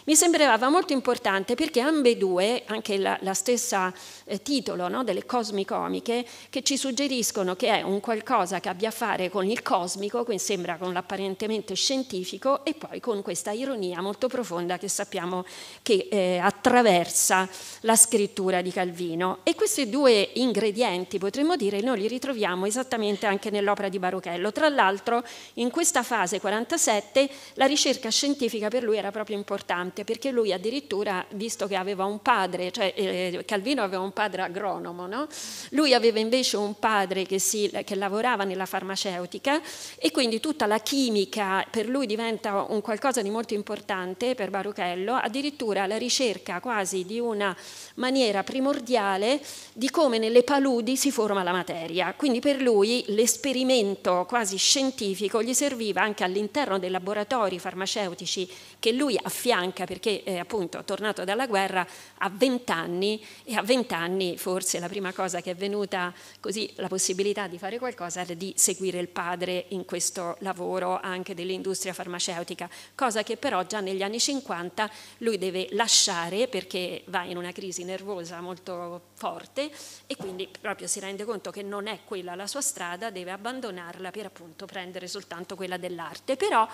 mi sembrava molto importante interessante perché ambedue, anche la, la stessa eh, titolo no, delle cosmicomiche, che ci suggeriscono che è un qualcosa che abbia a fare con il cosmico, quindi sembra con l'apparentemente scientifico, e poi con questa ironia molto profonda che sappiamo che eh, attraversa la scrittura di Calvino. E questi due ingredienti, potremmo dire, noi li ritroviamo esattamente anche nell'opera di Baruchello. Tra l'altro, in questa fase 47, la ricerca scientifica per lui era proprio importante, perché lui addirittura visto che aveva un padre, cioè eh, Calvino aveva un padre agronomo, no? lui aveva invece un padre che, si, che, lavorava nella farmaceutica e quindi tutta la chimica per lui diventa un qualcosa di molto importante per Baruchello, addirittura la ricerca quasi di una maniera primordiale di come nelle paludi si forma la materia. Quindi per lui l'esperimento quasi scientifico gli serviva anche all'interno dei laboratori farmaceutici che lui affianca perché eh, appunto tornato da dalla guerra a 20 anni e a 20 anni forse la prima cosa che è venuta così la possibilità di fare qualcosa era di seguire il padre in questo lavoro anche dell'industria farmaceutica, cosa che però già negli anni 50 lui deve lasciare perché va in una crisi nervosa molto forte e quindi proprio si rende conto che non è quella la sua strada, deve abbandonarla per appunto prendere soltanto quella dell'arte, però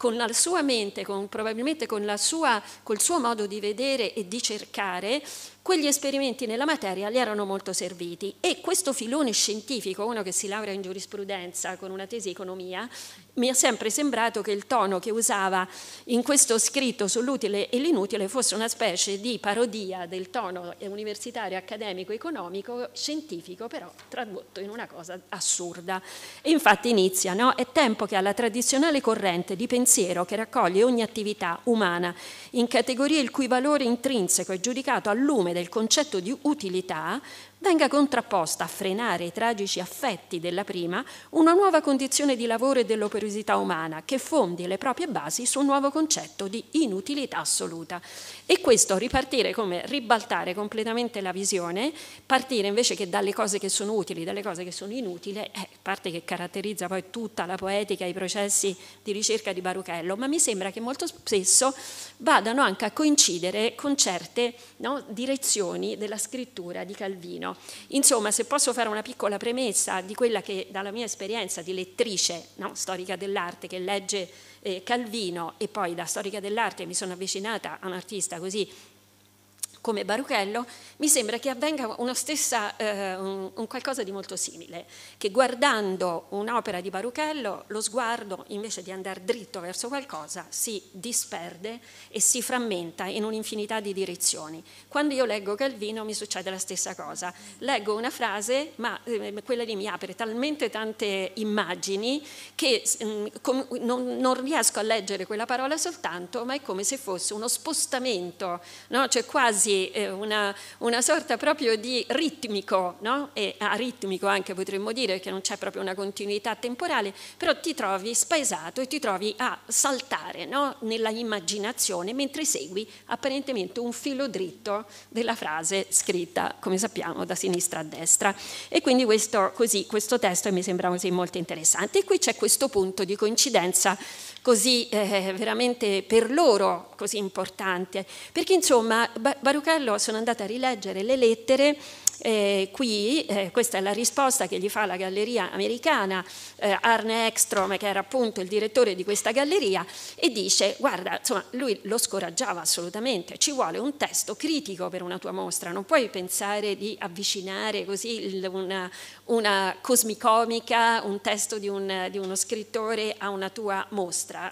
con la sua mente, con, probabilmente con la sua, col suo modo di vedere e di cercare, quegli esperimenti nella materia gli erano molto serviti e questo filone scientifico, uno che si laurea in giurisprudenza con una tesi economia, mi è sempre sembrato che il tono che usava in questo scritto sull'utile e l'inutile fosse una specie di parodia del tono universitario, accademico, economico, scientifico, però tradotto in una cosa assurda. E infatti inizia, no? è tempo che alla tradizionale corrente di pensiero che raccoglie ogni attività umana in categorie il cui valore intrinseco è giudicato al lume nome del concetto di utilità venga contrapposta a frenare i tragici affetti della prima una nuova condizione di lavoro e dell'operosità umana che fondi le proprie basi su un nuovo concetto di inutilità assoluta. E questo ripartire come ribaltare completamente la visione, partire invece che dalle cose che sono utili, dalle cose che sono inutili, è eh, parte che caratterizza poi tutta la poetica, i processi di ricerca di Baruchello, ma mi sembra che molto spesso vadano anche a coincidere con certe no, direzioni della scrittura di Calvino meno. Insomma, se posso fare una piccola premessa di quella che dalla mia esperienza di lettrice no, storica dell'arte che legge eh, Calvino e poi da storica dell'arte mi sono avvicinata a un artista così come Baruchello, mi sembra che avvenga stessa, eh, un, un qualcosa di molto simile, che guardando un'opera di Baruchello lo sguardo invece di andare dritto verso qualcosa si disperde e si frammenta in un'infinità di direzioni. Quando io leggo Calvino mi succede la stessa cosa, leggo una frase ma eh, quella lì mi apre talmente tante immagini che eh, com- non, non, riesco a leggere quella parola soltanto, ma è come se fosse uno spostamento, no? cioè quasi quasi eh, una, una, sorta proprio di ritmico, no? e aritmico anche potremmo dire, che non c'è proprio una continuità temporale, però ti trovi spaesato e ti trovi a saltare no? nella immaginazione mentre segui apparentemente un filo dritto della frase scritta, come sappiamo, da sinistra a destra. E quindi questo, così, questo testo mi sembra così molto interessante. E qui c'è questo punto di coincidenza così eh, veramente per loro così importante, perché insomma Baruch Lucarlo sono andata a rileggere le lettere eh, qui, eh, questa è la risposta che gli fa la galleria americana, eh, Arne Ekstrom che era appunto il direttore di questa galleria e dice guarda insomma lui lo scoraggiava assolutamente, ci vuole un testo critico per una tua mostra, non puoi pensare di avvicinare così il, una, una, cosmicomica, un testo di, un, di uno scrittore a una tua mostra,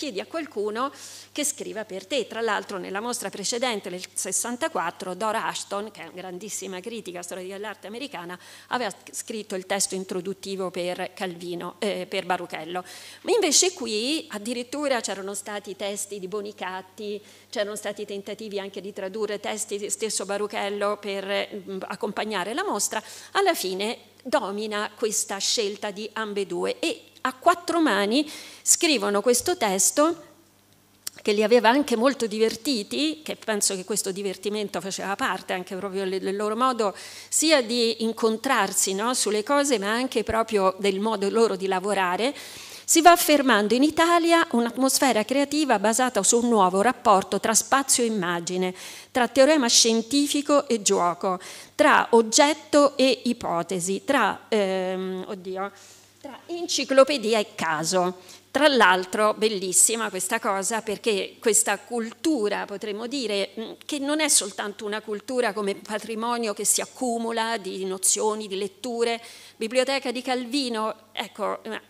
chiedi a qualcuno che scriva per te. Tra l'altro nella mostra precedente, nel 64, Dora Ashton, che è una grandissima critica storia dell'arte americana, aveva scritto il testo introduttivo per Calvino, eh, per Baruchello. Ma invece qui addirittura c'erano stati testi di Bonicatti, c'erano stati tentativi anche di tradurre testi di stesso Baruchello per eh, accompagnare la mostra. Alla fine domina questa scelta di ambedue e a quattro mani scrivono questo testo che li aveva anche molto divertiti, che penso che questo divertimento faceva parte anche proprio del loro modo sia di incontrarsi no, sulle cose, ma anche proprio del modo loro di lavorare, si va affermando in Italia un'atmosfera creativa basata su un nuovo rapporto tra spazio e immagine, tra teorema scientifico e gioco, tra oggetto e ipotesi, tra... Ehm, oddio, tra enciclopedia e caso. Tra l'altro bellissima questa cosa perché questa cultura, potremmo dire, mm, che non è soltanto una cultura come patrimonio che si accumula di nozioni, di letture, Biblioteca di Calvino, ecco, eh,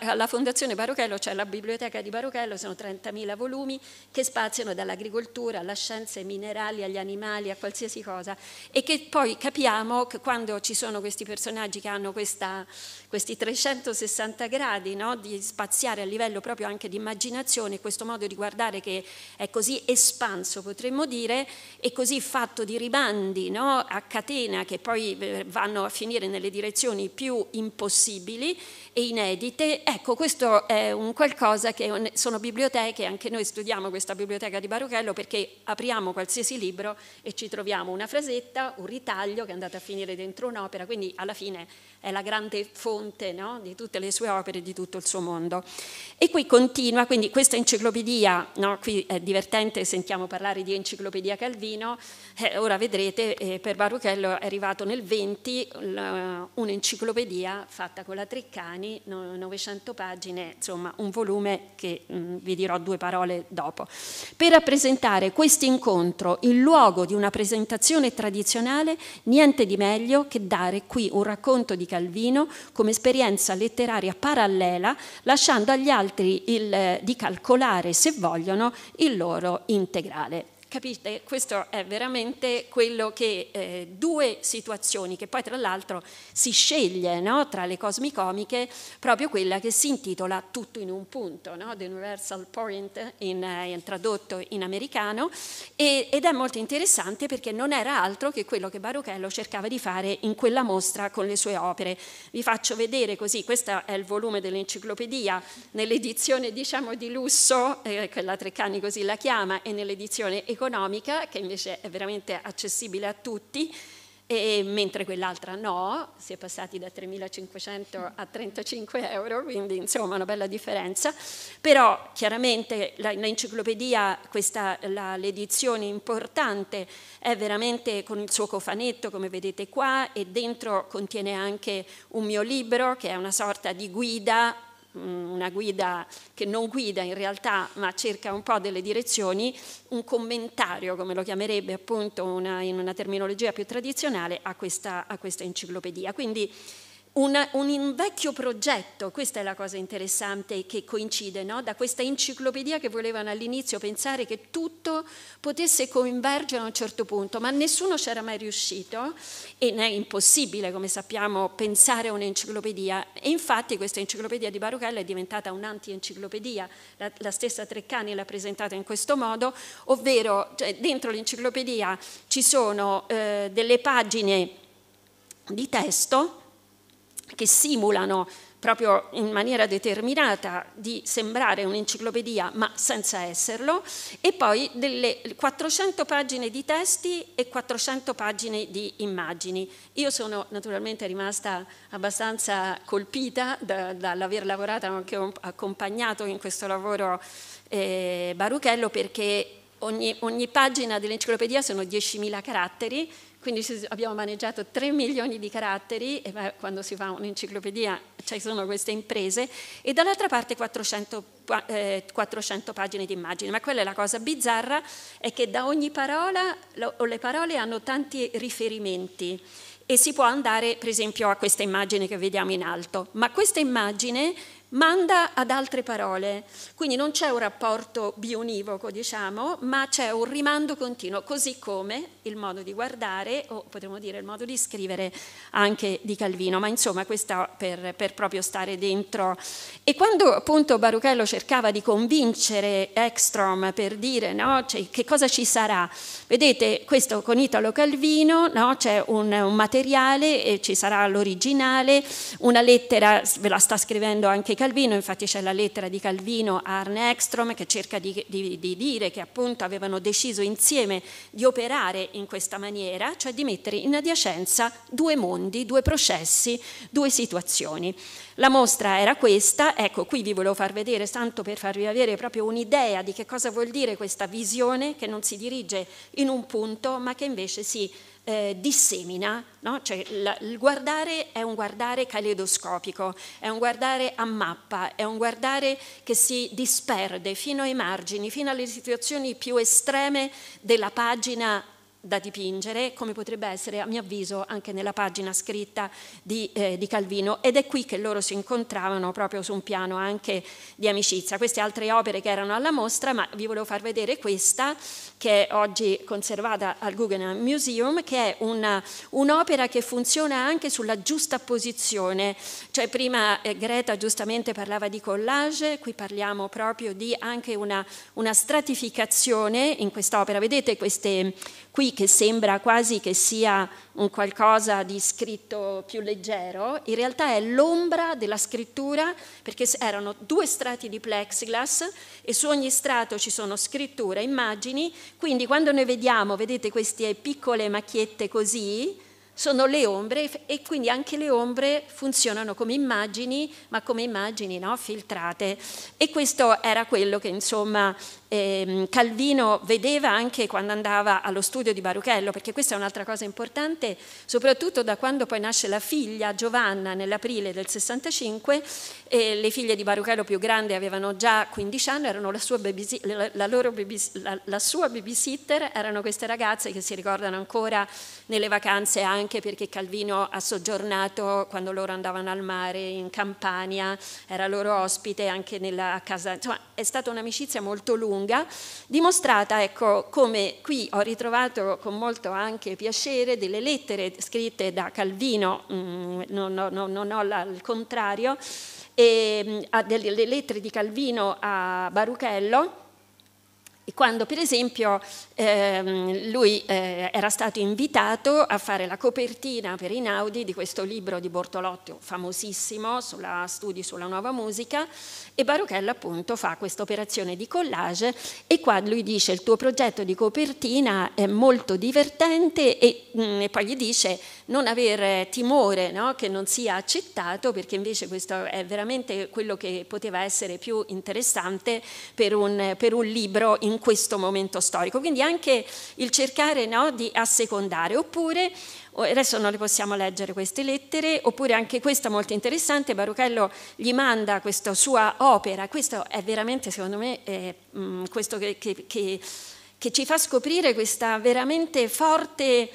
alla Fondazione Baruchello c'è cioè la biblioteca di Baruchello, sono 30.000 volumi che spaziano dall'agricoltura alla scienza ai minerali, agli animali, a qualsiasi cosa e che poi capiamo che quando ci sono questi personaggi che hanno questa, questi 360 gradi no, di spaziare a livello proprio anche di immaginazione, questo modo di guardare che è così espanso potremmo dire e così fatto di ribandi no, a catena che poi eh, vanno a finire nelle direzioni più impossibili e inedite, ecco questo è un qualcosa che sono biblioteche, anche noi studiamo questa biblioteca di Baruchello perché apriamo qualsiasi libro e ci troviamo una frasetta, un ritaglio che è andato a finire dentro un'opera, quindi alla fine è la grande fonte no? di tutte le sue opere, e di tutto il suo mondo. E qui continua, quindi questa enciclopedia, no? qui è divertente, sentiamo parlare di enciclopedia Calvino, eh, ora vedrete eh, per Baruchello è arrivato nel 20 un'enciclopedia fatta con la Treccani anni, 900 pagine, insomma un volume che mh, mm, vi dirò due parole dopo. Per rappresentare questo incontro in luogo di una presentazione tradizionale, niente di meglio che dare qui un racconto di Calvino come esperienza letteraria parallela, lasciando agli altri il, eh, di calcolare, se vogliono, il loro integrale. Capite? Questo è veramente quello che eh, due situazioni, che poi tra l'altro si sceglie no? tra le cosmicomiche, proprio quella che si intitola Tutto in un punto, no? The Universal Point, in, eh, in, tradotto in americano, e, ed è molto interessante perché non era altro che quello che Baruchello cercava di fare in quella mostra con le sue opere. Vi faccio vedere così, questo è il volume dell'enciclopedia, nell'edizione diciamo di lusso, eh, quella Treccani così la chiama, e nell'edizione economica, che invece è veramente accessibile a tutti, e mentre quell'altra no, si è passati da 3.500 a 35 euro, quindi insomma una bella differenza, però chiaramente l'enciclopedia, l'edizione importante è veramente con il suo cofanetto come vedete qua e dentro contiene anche un mio libro che è una sorta di guida una guida che non guida in realtà ma cerca un po' delle direzioni, un commentario come lo chiamerebbe appunto una, in una terminologia più tradizionale a questa, a questa enciclopedia. Quindi un, un, vecchio progetto, questa è la cosa interessante che coincide, no? da questa enciclopedia che volevano all'inizio pensare che tutto potesse convergere a un certo punto, ma nessuno c'era mai riuscito e è impossibile, come sappiamo, pensare a un'enciclopedia. E infatti questa enciclopedia di Baruchella è diventata un'anti-enciclopedia, la, la, stessa Treccani l'ha presentata in questo modo, ovvero cioè, dentro l'enciclopedia ci sono eh, delle pagine di testo che simulano proprio in maniera determinata di sembrare un'enciclopedia ma senza esserlo e poi delle 400 pagine di testi e 400 pagine di immagini. Io sono naturalmente rimasta abbastanza colpita da, dall'aver lavorato anche accompagnato in questo lavoro eh, Baruchello perché ogni, ogni pagina dell'enciclopedia sono 10.000 caratteri quindi abbiamo maneggiato 3 milioni di caratteri, e beh, quando si fa un'enciclopedia ci sono queste imprese, e dall'altra parte 400, eh, 400 pagine di immagini. Ma quella è la cosa bizzarra, è che da ogni parola, o le parole hanno tanti riferimenti e si può andare per esempio a questa immagine che vediamo in alto, ma questa immagine manda ad altre parole, quindi non c'è un rapporto bionivoco, diciamo, ma c'è un rimando continuo, così come il modo di guardare o potremmo dire il modo di scrivere anche di Calvino, ma insomma questo per, per proprio stare dentro. E quando appunto Baruchello cercava di convincere Ekstrom per dire no, cioè, che cosa ci sarà, vedete questo con Italo Calvino no, c'è un, un materiale, ci sarà l'originale, una lettera, ve la sta scrivendo anche Calvino, infatti c'è la lettera di Calvino a Arne Ekstrom che cerca di, di, di dire che appunto avevano deciso insieme di operare in questa maniera, cioè di mettere in adiacenza due mondi, due processi, due situazioni. La mostra era questa, ecco qui vi volevo far vedere, tanto per farvi avere proprio un'idea di che cosa vuol dire questa visione che non si dirige in un punto ma che invece si eh, dissemina, no? cioè, la, il guardare è un guardare caleidoscopico, è un guardare a mappa, è un guardare che si disperde fino ai margini, fino alle situazioni più estreme della pagina da dipingere, come potrebbe essere a mio avviso anche nella pagina scritta di, eh, di Calvino, ed è qui che loro si incontravano proprio su un piano anche di amicizia. Queste altre opere che erano alla mostra, ma vi volevo far vedere questa che è oggi conservata al Guggenheim Museum, che è una, un'opera che funziona anche sulla giusta posizione, cioè prima eh, Greta giustamente parlava di collage, qui parliamo proprio di anche una, una stratificazione in quest'opera, vedete queste qui che sembra quasi che sia un qualcosa di scritto più leggero, in realtà è l'ombra della scrittura perché erano due strati di plexiglass e su ogni strato ci sono scritture, immagini, quindi quando noi vediamo, vedete queste piccole macchiette così, sono le ombre e quindi anche le ombre funzionano come immagini, ma come immagini no? filtrate. E questo era quello che insomma Ehm, Calvino vedeva anche quando andava allo studio di Baruchello, perché questa è un'altra cosa importante, soprattutto da quando poi nasce la figlia Giovanna nell'aprile del 65, eh, le figlie di Baruchello più grandi avevano già 15 anni, erano la sua, babysi- la, la, babys- la, la sua babysitter, erano queste ragazze che si ricordano ancora nelle vacanze anche perché Calvino ha soggiornato quando loro andavano al mare in Campania, era loro ospite anche nella casa, insomma è stata un'amicizia molto lunga lunga, dimostrata ecco, come qui ho ritrovato con molto anche piacere delle lettere scritte da Calvino, non, mm, non, non ho la, il contrario, e, mm, a delle lettere di Calvino a Baruchello quando per esempio ehm, lui eh, era stato invitato a fare la copertina per Inaudi di questo libro di Bortolotti famosissimo sulla studi sulla nuova musica e Baruchello appunto fa questa operazione di collage e qua lui dice il tuo progetto di copertina è molto divertente e, mh, mm, e poi gli dice non aver timore no? che non sia accettato perché invece questo è veramente quello che poteva essere più interessante per un, per un libro in questo momento storico. Quindi anche il cercare no, di assecondare oppure adesso non le possiamo leggere queste lettere, oppure anche questa molto interessante, Baruchello gli manda questa sua opera, questo è veramente secondo me eh, questo che, che, che, che ci fa scoprire questa veramente forte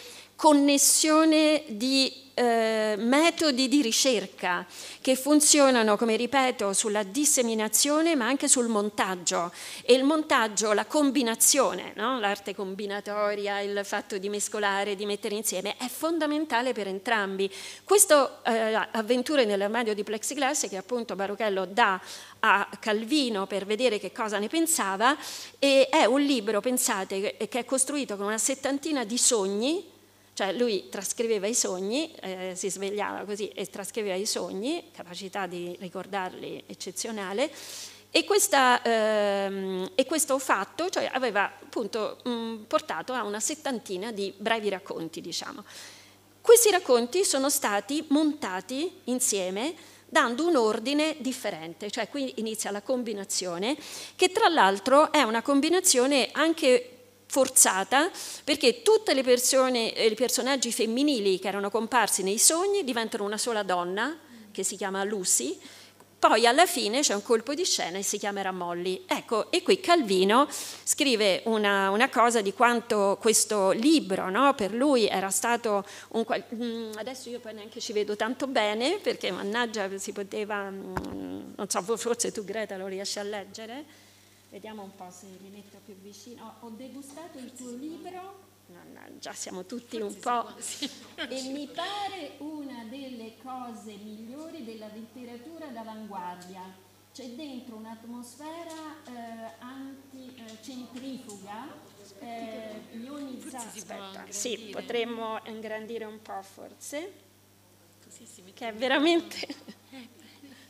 connessione di eh, metodi di ricerca che funzionano, come ripeto, sulla disseminazione ma anche sul montaggio e il montaggio, la combinazione, no? l'arte combinatoria, il fatto di mescolare, di mettere insieme, è fondamentale per entrambi. Questo eh, avventure nell'armadio di plexiglass che appunto Baruchello dà a Calvino per vedere che cosa ne pensava e è un libro, pensate, che è costruito con una settantina di sogni cioè lui trascriveva i sogni, eh, si svegliava così e trascriveva i sogni, capacità di ricordarli eccezionale, e, questa, ehm, e questo fatto cioè, aveva appunto mh, mm, portato a una settantina di brevi racconti, diciamo. Questi racconti sono stati montati insieme dando un ordine differente, cioè qui inizia la combinazione, che tra l'altro è una combinazione anche forzata perché tutte le persone, eh, i personaggi femminili che erano comparsi nei sogni diventano una sola donna che si chiama Lucy poi alla fine c'è un colpo di scena e si chiamerà Molly. Ecco, e qui Calvino scrive una, una cosa di quanto questo libro no, per lui era stato un... Mm, adesso io poi neanche ci vedo tanto bene perché mannaggia si poteva... Mm, non so, forse tu Greta lo riesci a leggere? Vediamo un po' se mi metto più vicino. Ho degustato il tuo libro, mannaggia, siamo tutti un po'. e mi pare una delle cose migliori della letteratura d'avanguardia. C'è dentro un'atmosfera eh, anticentrifuga, eh, ionizzata. Aspetta, eh, sì, potremmo ingrandire un po' forse. Che è veramente.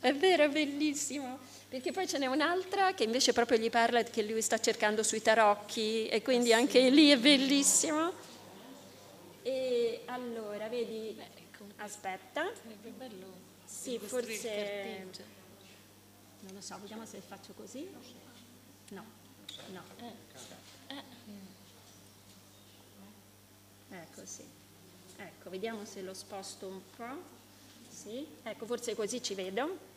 è vero, è bellissimo. Perché poi ce n'è un'altra che invece proprio gli parla che lui sta cercando sui tarocchi e quindi ah, anche lì è bellissimo. E allora, vedi, aspetta. Sarebbe bello. Sì, forse... Non lo so, vediamo se faccio così. No, no. Eh, eh. Ecco, sì. Ecco, vediamo se lo sposto un po'. Sì, ecco, forse così ci vedo.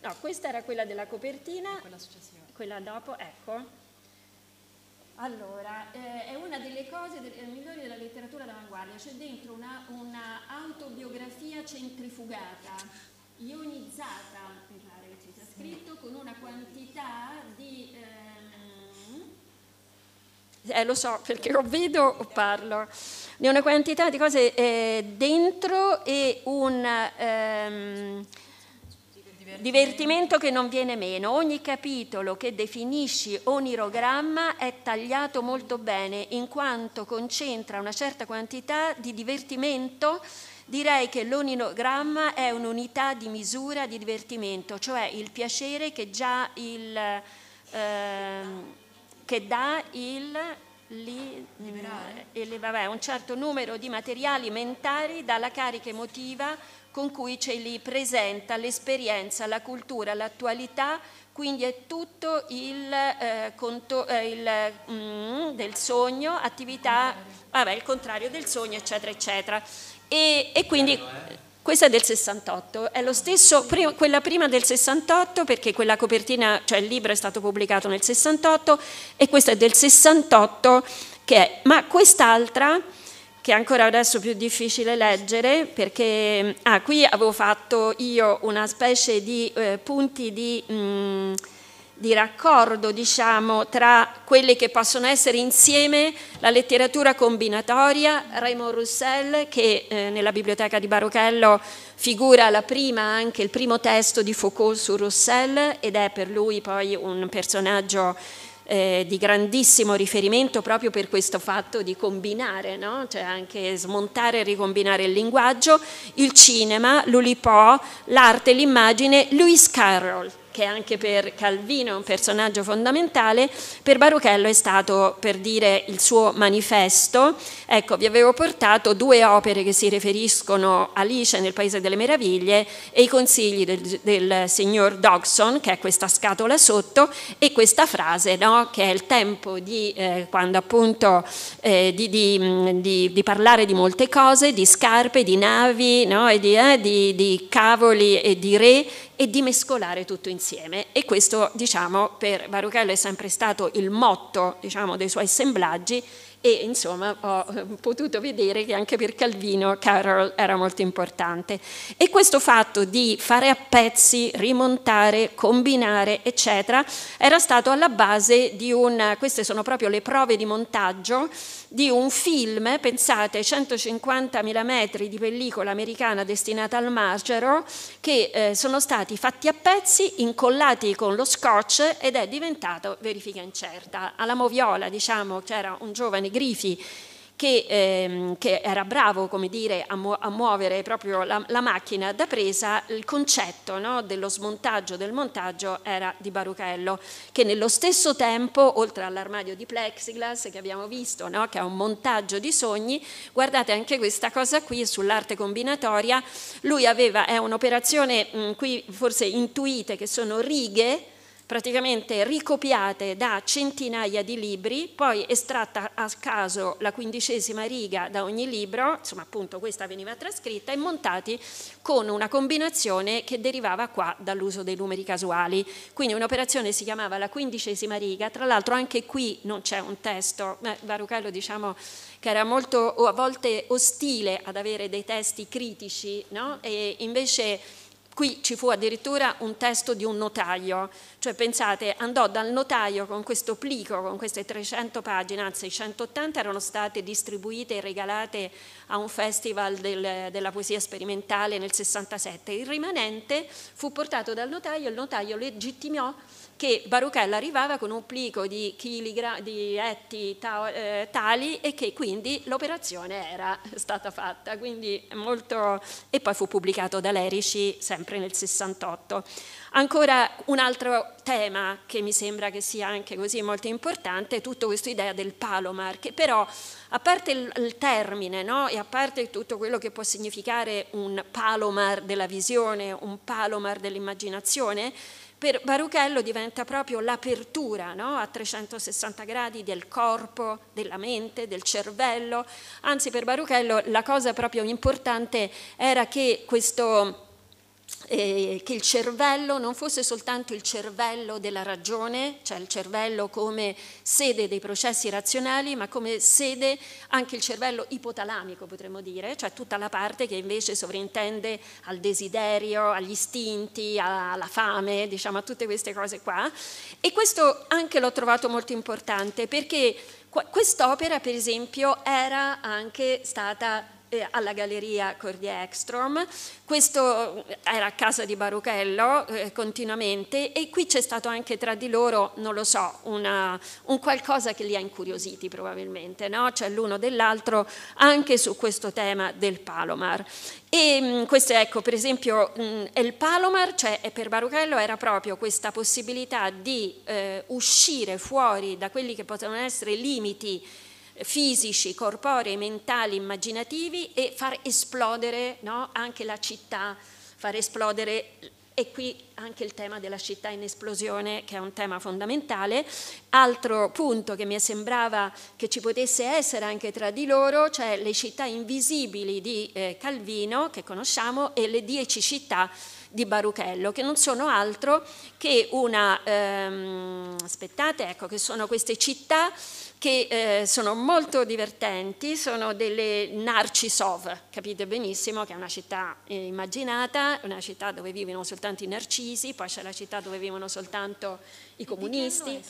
No, questa era quella della copertina. quella successiva. Quella dopo, ecco. Allora, eh, è una delle cose del, eh, migliori della letteratura d'avanguardia, c'è dentro una, una, autobiografia centrifugata, ionizzata, per l'area che sia scritto, con una quantità di... Ehm... Eh, lo so, perché o vedo o parlo. Di una quantità di cose eh, dentro e un... Ehm Divertimento che non viene meno, ogni capitolo che definisci onirogramma è tagliato molto bene in quanto concentra una certa quantità di divertimento. Direi che l'onirogramma è un'unità di misura di divertimento, cioè il piacere che già il... Eh, che dà il li, mh, vabbè, un certo numero di materiali mentali dalla carica emotiva con cui ce li presenta l'esperienza, la cultura, l'attualità, quindi è tutto il, eh, conto, eh, il mm, del sogno, attività, vabbè, il contrario del sogno, eccetera, eccetera. E, e quindi questa è del 68, è lo stesso, prima, quella prima del 68 perché quella copertina, cioè il libro è stato pubblicato nel 68 e questa è del 68 che è, ma quest'altra che ancora adesso è più difficile leggere perché ah, qui avevo fatto io una specie di eh, punti di, mh, mm, di raccordo diciamo, tra quelli che possono essere insieme la letteratura combinatoria, Raymond Roussel che eh, nella biblioteca di Barochello figura prima, anche il primo testo di Foucault su Roussel ed è per lui poi un personaggio eh, di grandissimo riferimento proprio per questo fatto di combinare, no? cioè anche smontare e ricombinare il linguaggio, il cinema, l'Ulipò, l'arte, l'immagine, Lewis Carroll che anche per Calvino è un personaggio fondamentale, per Baruchello è stato, per dire, il suo manifesto. Ecco, vi avevo portato due opere che si riferiscono a Alice nel Paese delle Meraviglie e i consigli del, del signor Dogson, che è questa scatola sotto, e questa frase, no? che è il tempo di, eh, quando appunto, eh, di, di, di, parlare di molte cose, di scarpe, di navi, no? e di, eh, di cavoli e di re e di mescolare tutto insieme. E questo, diciamo, per Baruchello è sempre stato il motto diciamo, dei suoi assemblaggi e insomma ho eh, potuto vedere che anche per Calvino Carroll era molto importante. E questo fatto di fare a pezzi, rimontare, combinare, eccetera, era stato alla base di un, queste sono proprio le prove di montaggio, di un film, pensate, 150.000 metri di pellicola americana destinata al margero, che eh, sono stati fatti a pezzi, incollati con lo scotch ed è diventato verifica incerta. Alla Moviola, diciamo, c'era un giovane Grifi che, ehm, che era bravo dire, a, mu a, muovere proprio la, la, macchina da presa, il concetto no, dello smontaggio, del montaggio era di Baruchello, che nello stesso tempo, oltre all'armadio di plexiglass che abbiamo visto, no, che è un montaggio di sogni, guardate anche questa cosa qui sull'arte combinatoria, lui aveva, è un'operazione, mm, qui forse intuite che sono righe, praticamente ricopiate da centinaia di libri, poi estratta a caso la quindicesima riga da ogni libro, insomma appunto questa veniva trascritta e montati con una combinazione che derivava qua dall'uso dei numeri casuali. Quindi un'operazione si chiamava la quindicesima riga, tra l'altro anche qui non c'è un testo, eh, diciamo che era molto a volte ostile ad avere dei testi critici no? e invece Qui ci fu addirittura un testo di un notaio, cioè pensate, andò dal notaio con questo plico, con queste 300 pagine, anzi 180 erano state distribuite e regalate a un festival del, della poesia sperimentale nel 67. Il rimanente fu portato dal notaio e il notaio legittimò che Baruchella arrivava con un plico di, chiligra- di etti ta- eh, tali e che quindi l'operazione era stata fatta. Molto... E poi fu pubblicato da Lerici sempre nel 68. Ancora un altro tema che mi sembra che sia anche così molto importante è tutta questa idea del palomar, che però a parte il, termine no? e a parte tutto quello che può significare un palomar della visione, un palomar dell'immaginazione, per Baruchello diventa proprio l'apertura no? a 360 gradi del corpo, della mente, del cervello. Anzi, per Baruchello la cosa proprio importante era che questo eh, che il cervello non fosse soltanto il cervello della ragione, cioè il cervello come sede dei processi razionali, ma come sede anche il cervello ipotalamico, potremmo dire, cioè tutta la parte che invece sovrintende al desiderio, agli istinti, alla fame, diciamo a tutte queste cose qua. E questo anche l'ho trovato molto importante perché quest'opera, per esempio, era anche stata eh, alla galleria Cordia Ekstrom. Questo eh, era a casa di Baruchello eh, continuamente e qui c'è stato anche tra di loro, non lo so, una, un qualcosa che li ha incuriositi probabilmente, no? cioè l'uno dell'altro anche su questo tema del Palomar. E mh, mm, questo ecco, per esempio, mh, mm, El Palomar, cioè per Baruchello era proprio questa possibilità di eh, uscire fuori da quelli che potevano essere limiti fisici, corporei, mentali, immaginativi e far esplodere no, anche la città, far esplodere e qui anche il tema della città in esplosione che è un tema fondamentale. Altro punto che mi sembrava che ci potesse essere anche tra di loro, cioè le città invisibili di eh, Calvino che conosciamo e le dieci città di Baruchello, che non sono altro che una, ehm, aspettate, ecco, che sono queste città che eh, sono molto divertenti, sono delle Narcisov, capite benissimo che è una città eh, immaginata, una città dove vivono soltanto i narcisi, poi c'è la città dove vivono soltanto i comunisti.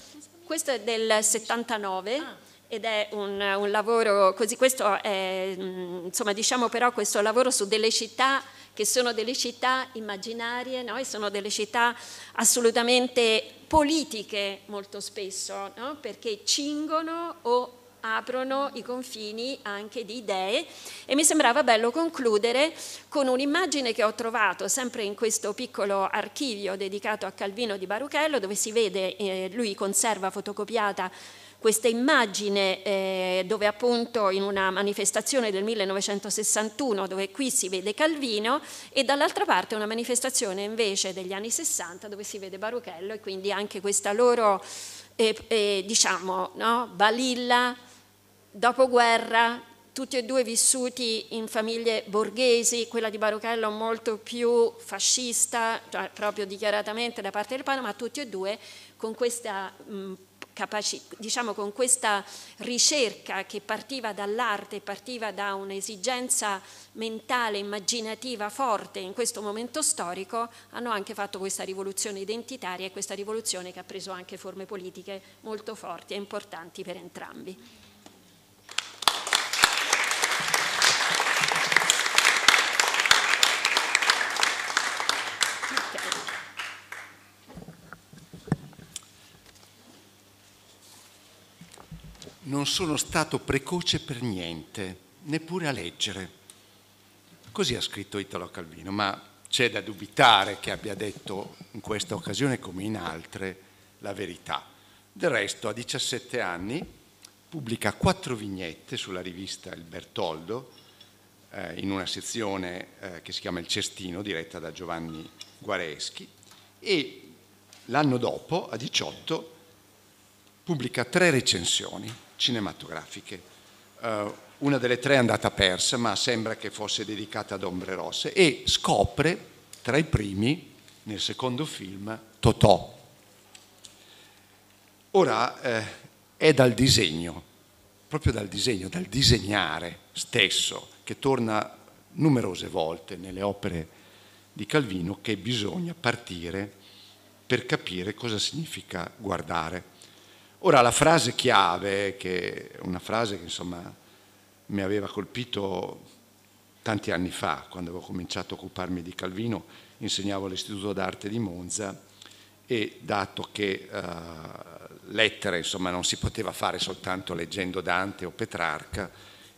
Questo è del 79. Ah. ed è un, un, lavoro così, questo è, mm, insomma diciamo però questo lavoro su delle città che sono delle città immaginarie no? e sono delle città assolutamente politiche molto spesso, no? perché cingono o aprono i confini anche di idee e mi sembrava bello concludere con un'immagine che ho trovato sempre in questo piccolo archivio dedicato a Calvino di Baruchello dove si vede, eh, lui conserva fotocopiata questa immagine eh, dove appunto in una manifestazione del 1961 dove qui si vede Calvino e dall'altra parte una manifestazione invece degli anni 60 dove si vede Baruchello e quindi anche questa loro eh, eh, diciamo no? balilla, dopoguerra, tutti e due vissuti in famiglie borghesi, quella di Baruchello molto più fascista, cioè proprio dichiaratamente da parte del padre, ma tutti e due con questa mh, capaci, diciamo con questa ricerca che partiva dall'arte, partiva da un'esigenza mentale, immaginativa forte in questo momento storico, hanno anche fatto questa rivoluzione identitaria e questa rivoluzione che ha preso anche forme politiche molto forti e importanti per entrambi. non sono stato precoce per niente, neppure a leggere. Così ha scritto Italo Calvino, ma c'è da dubitare che abbia detto in questa occasione come in altre la verità. Del resto a 17 anni pubblica quattro vignette sulla rivista Il Bertoldo eh, in una sezione eh, che si chiama Il Cestino diretta da Giovanni Guareschi e l'anno dopo a 18 pubblica tre recensioni cinematografiche. Uh, una delle tre è andata persa, ma sembra che fosse dedicata ad Ombre Rosse, e scopre tra i primi, nel secondo film, Totò. Ora eh, è dal disegno, proprio dal disegno, dal disegnare stesso, che torna numerose volte nelle opere di Calvino, che bisogna partire per capire cosa significa guardare. Ora la frase chiave, che è una frase che insomma mi aveva colpito tanti anni fa, quando avevo cominciato a occuparmi di Calvino, insegnavo all'Istituto d'Arte di Monza e dato che uh, lettere insomma, non si poteva fare soltanto leggendo Dante o Petrarca,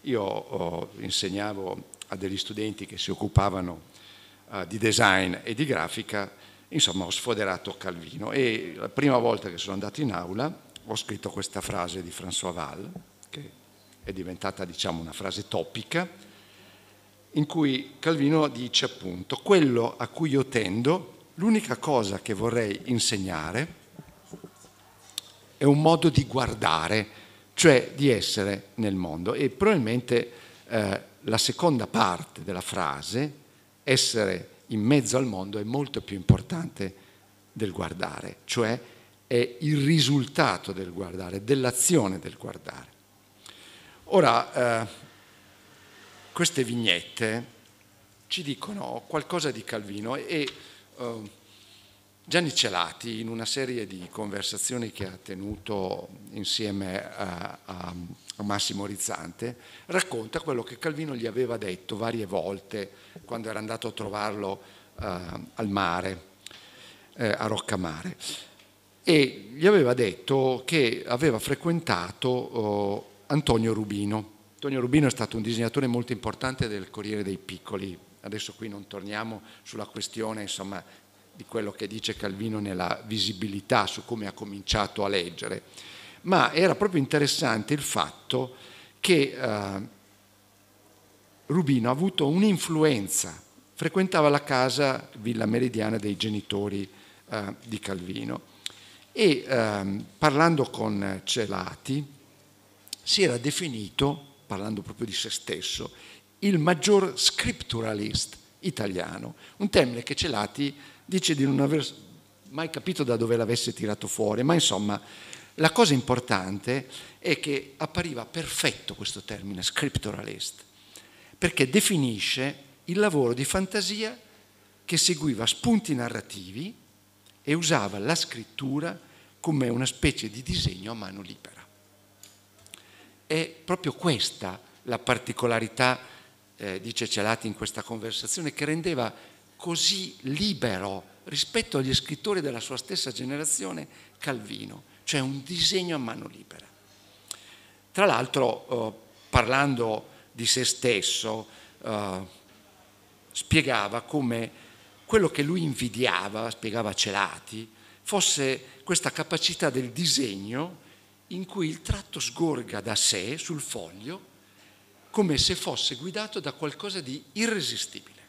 io oh, insegnavo a degli studenti che si occupavano uh, di design e di grafica, insomma ho sfoderato Calvino e la prima volta che sono andato in aula ho scritto questa frase di François Val, che è diventata diciamo una frase topica, in cui Calvino dice appunto quello a cui io tendo, l'unica cosa che vorrei insegnare è un modo di guardare, cioè di essere nel mondo. E probabilmente eh, la seconda parte della frase, essere in mezzo al mondo, è molto più importante del guardare, cioè è il risultato del guardare, dell'azione del guardare. Ora, eh, queste vignette ci dicono qualcosa di Calvino e eh, Gianni Celati in una serie di conversazioni che ha tenuto insieme a, a, a Massimo Rizzante racconta quello che Calvino gli aveva detto varie volte quando era andato a trovarlo eh, al mare, eh, a Roccamare e gli aveva detto che aveva frequentato oh, Antonio Rubino. Antonio Rubino è stato un disegnatore molto importante del Corriere dei Piccoli. Adesso qui non torniamo sulla questione insomma, di quello che dice Calvino nella visibilità, su come ha cominciato a leggere, ma era proprio interessante il fatto che eh, Rubino ha avuto un'influenza, frequentava la casa Villa Meridiana dei genitori eh, di Calvino e ehm, parlando con Celati si era definito, parlando proprio di se stesso, il maggior scripturalist italiano, un termine che Celati dice di non aver mai capito da dove l'avesse tirato fuori, ma insomma la cosa importante è che appariva perfetto questo termine scripturalist, perché definisce il lavoro di fantasia che seguiva spunti narrativi e usava la scrittura come una specie di disegno a mano libera. È proprio questa la particolarità, eh, dice Celati in questa conversazione, che rendeva così libero rispetto agli scrittori della sua stessa generazione Calvino, cioè un disegno a mano libera. Tra l'altro, eh, parlando di se stesso, eh, spiegava come quello che lui invidiava, spiegava Celati, fosse questa capacità del disegno in cui il tratto sgorga da sé sul foglio come se fosse guidato da qualcosa di irresistibile,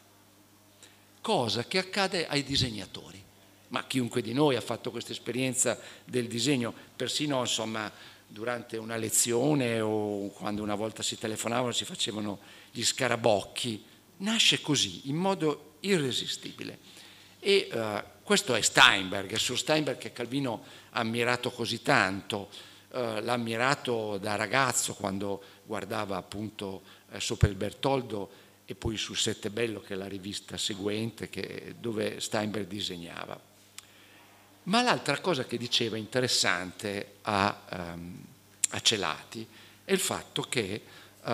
cosa che accade ai disegnatori. Ma chiunque di noi ha fatto questa esperienza del disegno, persino insomma, durante una lezione o quando una volta si telefonavano si facevano gli scarabocchi, nasce così, in modo irresistibile. E eh, questo è Steinberg, è su Steinberg che Calvino ha ammirato così tanto, eh, l'ha ammirato da ragazzo quando guardava appunto eh, sopra il Bertoldo e poi su Sette Bello, che è la rivista seguente che, dove Steinberg disegnava. Ma l'altra cosa che diceva interessante a, um, a Celati è il fatto che uh,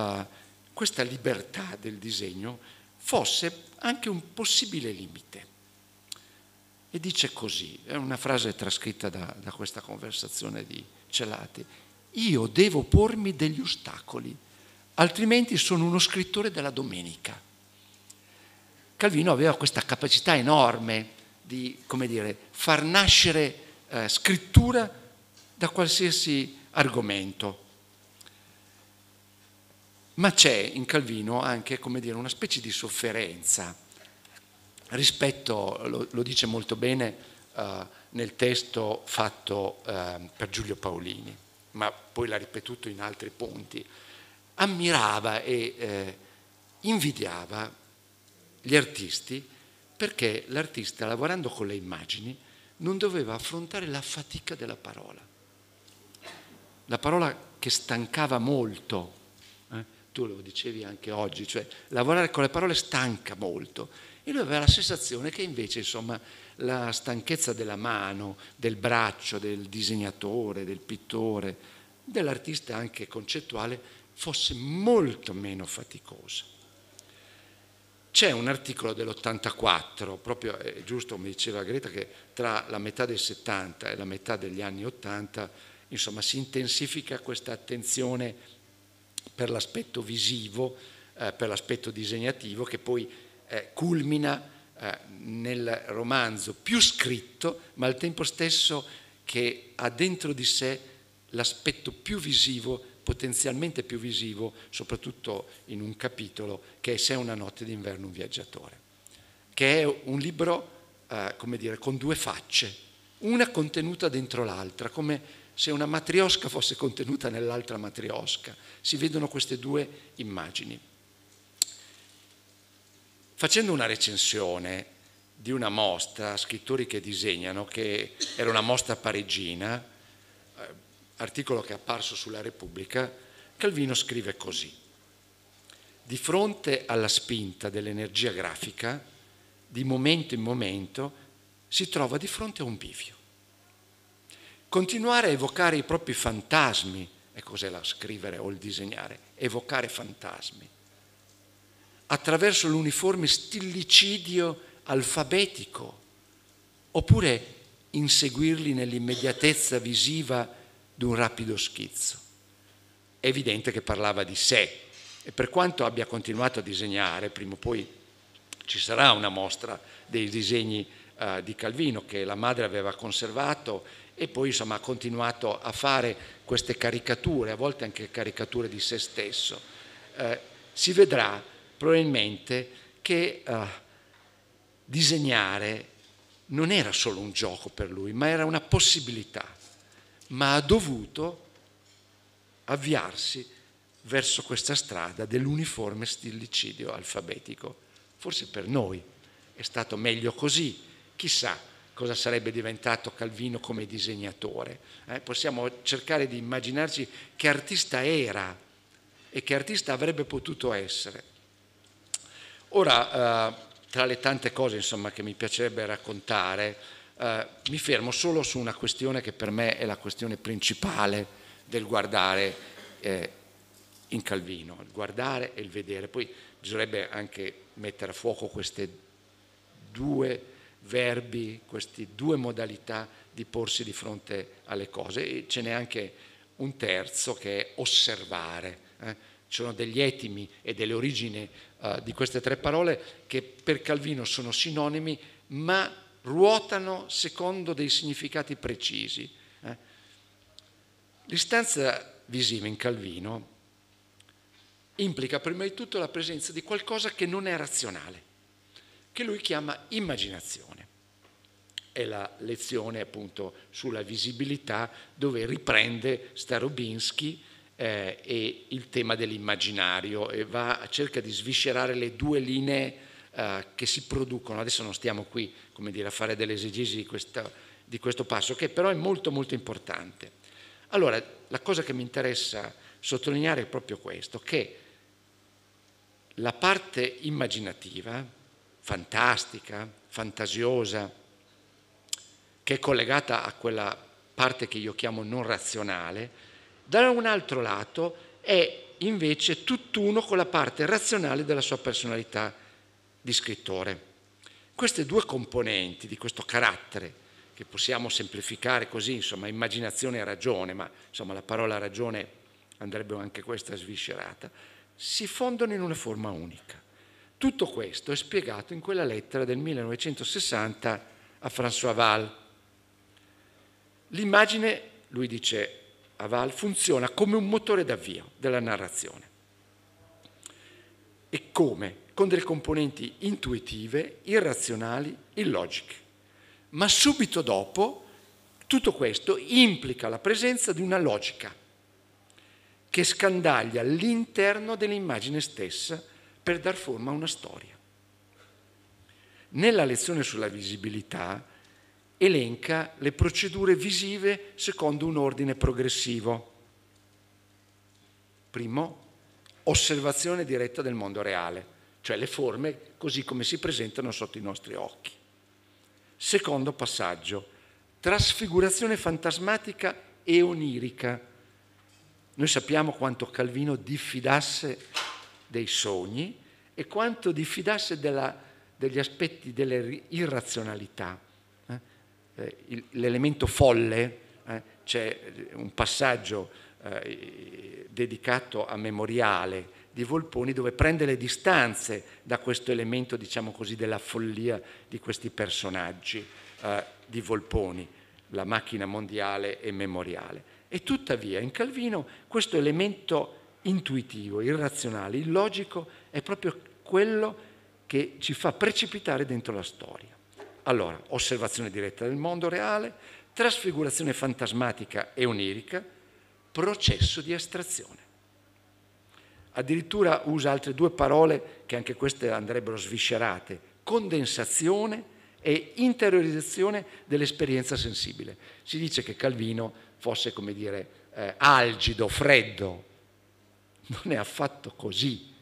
questa libertà del disegno fosse anche un possibile limite. E dice così, è una frase trascritta da, da questa conversazione di Celati, io devo pormi degli ostacoli, altrimenti sono uno scrittore della domenica. Calvino aveva questa capacità enorme di, come dire, far nascere eh, scrittura da qualsiasi argomento ma c'è in Calvino anche dire, una specie di sofferenza rispetto, lo, lo dice molto bene eh, nel testo fatto eh, per Giulio Paolini, ma poi l'ha ripetuto in altri punti, ammirava e eh, invidiava gli artisti perché l'artista lavorando con le immagini non doveva affrontare la fatica della parola. La parola che stancava molto tu lo dicevi anche oggi, cioè lavorare con le parole stanca molto. E lui aveva la sensazione che invece insomma, la stanchezza della mano, del braccio, del disegnatore, del pittore, dell'artista anche concettuale fosse molto meno faticosa. C'è un articolo dell'84, proprio è eh, giusto, come diceva Greta, che tra la metà del 70 e la metà degli anni 80 insomma, si intensifica questa attenzione per l'aspetto visivo, eh, per l'aspetto disegnativo che poi eh, culmina eh, nel romanzo più scritto, ma al tempo stesso che ha dentro di sé l'aspetto più visivo, potenzialmente più visivo, soprattutto in un capitolo che è Se una notte d'inverno un viaggiatore, che è un libro, eh, come dire, con due facce, una contenuta dentro l'altra, come se una matriosca fosse contenuta nell'altra matriosca. Si vedono queste due immagini. Facendo una recensione di una mostra, scrittori che disegnano, che era una mostra parigina, eh, articolo che è apparso sulla Repubblica, Calvino scrive così. Di fronte alla spinta dell'energia grafica, di momento in momento, si trova di fronte a un bivio. Continuare a evocare i propri fantasmi, e cos'è la scrivere o il disegnare? Evocare fantasmi. Attraverso l'uniforme stillicidio alfabetico, oppure inseguirli nell'immediatezza visiva di un rapido schizzo. È evidente che parlava di sé e per quanto abbia continuato a disegnare, prima o poi ci sarà una mostra dei disegni eh, di Calvino che la madre aveva conservato e poi insomma, ha continuato a fare queste caricature, a volte anche caricature di se stesso. Eh, si vedrà probabilmente che eh, disegnare non era solo un gioco per lui, ma era una possibilità, ma ha dovuto avviarsi verso questa strada dell'uniforme stilicidio alfabetico. Forse per noi è stato meglio così, chissà cosa sarebbe diventato Calvino come disegnatore. Eh, possiamo cercare di immaginarci che artista era e che artista avrebbe potuto essere. Ora, eh, tra le tante cose insomma, che mi piacerebbe raccontare, eh, mi fermo solo su una questione che per me è la questione principale del guardare eh, in Calvino, il guardare e il vedere. Poi bisognerebbe anche mettere a fuoco queste due verbi, queste due modalità di porsi di fronte alle cose. E ce n'è anche un terzo che è osservare. Eh? Ci sono degli etimi e delle origini eh, di queste tre parole che per Calvino sono sinonimi, ma ruotano secondo dei significati precisi. Eh? L'istanza visiva in Calvino implica prima di tutto la presenza di qualcosa che non è razionale, che lui chiama immaginazione è la lezione appunto sulla visibilità dove riprende Starobinsky eh, e il tema dell'immaginario e va, cerca di sviscerare le due linee eh, che si producono. Adesso non stiamo qui come dire, a fare delle esegesi di, di questo passo, che però è molto molto importante. Allora, la cosa che mi interessa sottolineare è proprio questo, che la parte immaginativa, fantastica, fantasiosa, che è collegata a quella parte che io chiamo non razionale, da un altro lato è invece tutt'uno con la parte razionale della sua personalità di scrittore. Queste due componenti di questo carattere, che possiamo semplificare così, insomma, immaginazione e ragione, ma insomma la parola ragione andrebbe anche questa sviscerata, si fondono in una forma unica. Tutto questo è spiegato in quella lettera del 1960 a François Val, L'immagine, lui dice Aval, funziona come un motore d'avvio della narrazione. E come? Con delle componenti intuitive, irrazionali, illogiche. Ma subito dopo tutto questo implica la presenza di una logica che scandaglia l'interno dell'immagine stessa per dar forma a una storia. Nella lezione sulla visibilità, elenca le procedure visive secondo un ordine progressivo. Primo, osservazione diretta del mondo reale, cioè le forme così come si presentano sotto i nostri occhi. Secondo passaggio, trasfigurazione fantasmatica e onirica. Noi sappiamo quanto Calvino diffidasse dei sogni e quanto diffidasse della, degli aspetti delle irrazionalità eh, l'elemento folle, eh, c'è eh, un passaggio eh, dedicato a memoriale di Volponi dove prende le distanze da questo elemento, diciamo così, della follia di questi personaggi eh, di Volponi, la macchina mondiale e memoriale. E tuttavia in Calvino questo elemento intuitivo, irrazionale, illogico è proprio quello che ci fa precipitare dentro la storia. Allora, osservazione diretta del mondo reale, trasfigurazione fantasmatica e onirica, processo di astrazione. Addirittura usa altre due parole che anche queste andrebbero sviscerate, condensazione e interiorizzazione dell'esperienza sensibile. Si dice che Calvino fosse, come dire, eh, algido, freddo. Non è affatto così.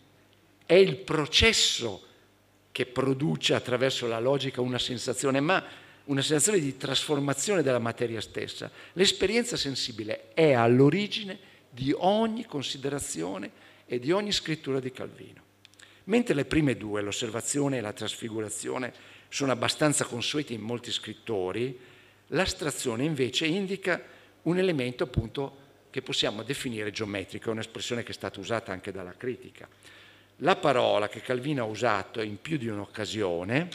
È il processo che produce attraverso la logica una sensazione, ma una sensazione di trasformazione della materia stessa. L'esperienza sensibile è all'origine di ogni considerazione e di ogni scrittura di Calvino. Mentre le prime due, l'osservazione e la trasfigurazione, sono abbastanza consuete in molti scrittori, l'astrazione invece indica un elemento appunto che possiamo definire geometrico, è un'espressione che è stata usata anche dalla critica. La parola che Calvino ha usato in più di un'occasione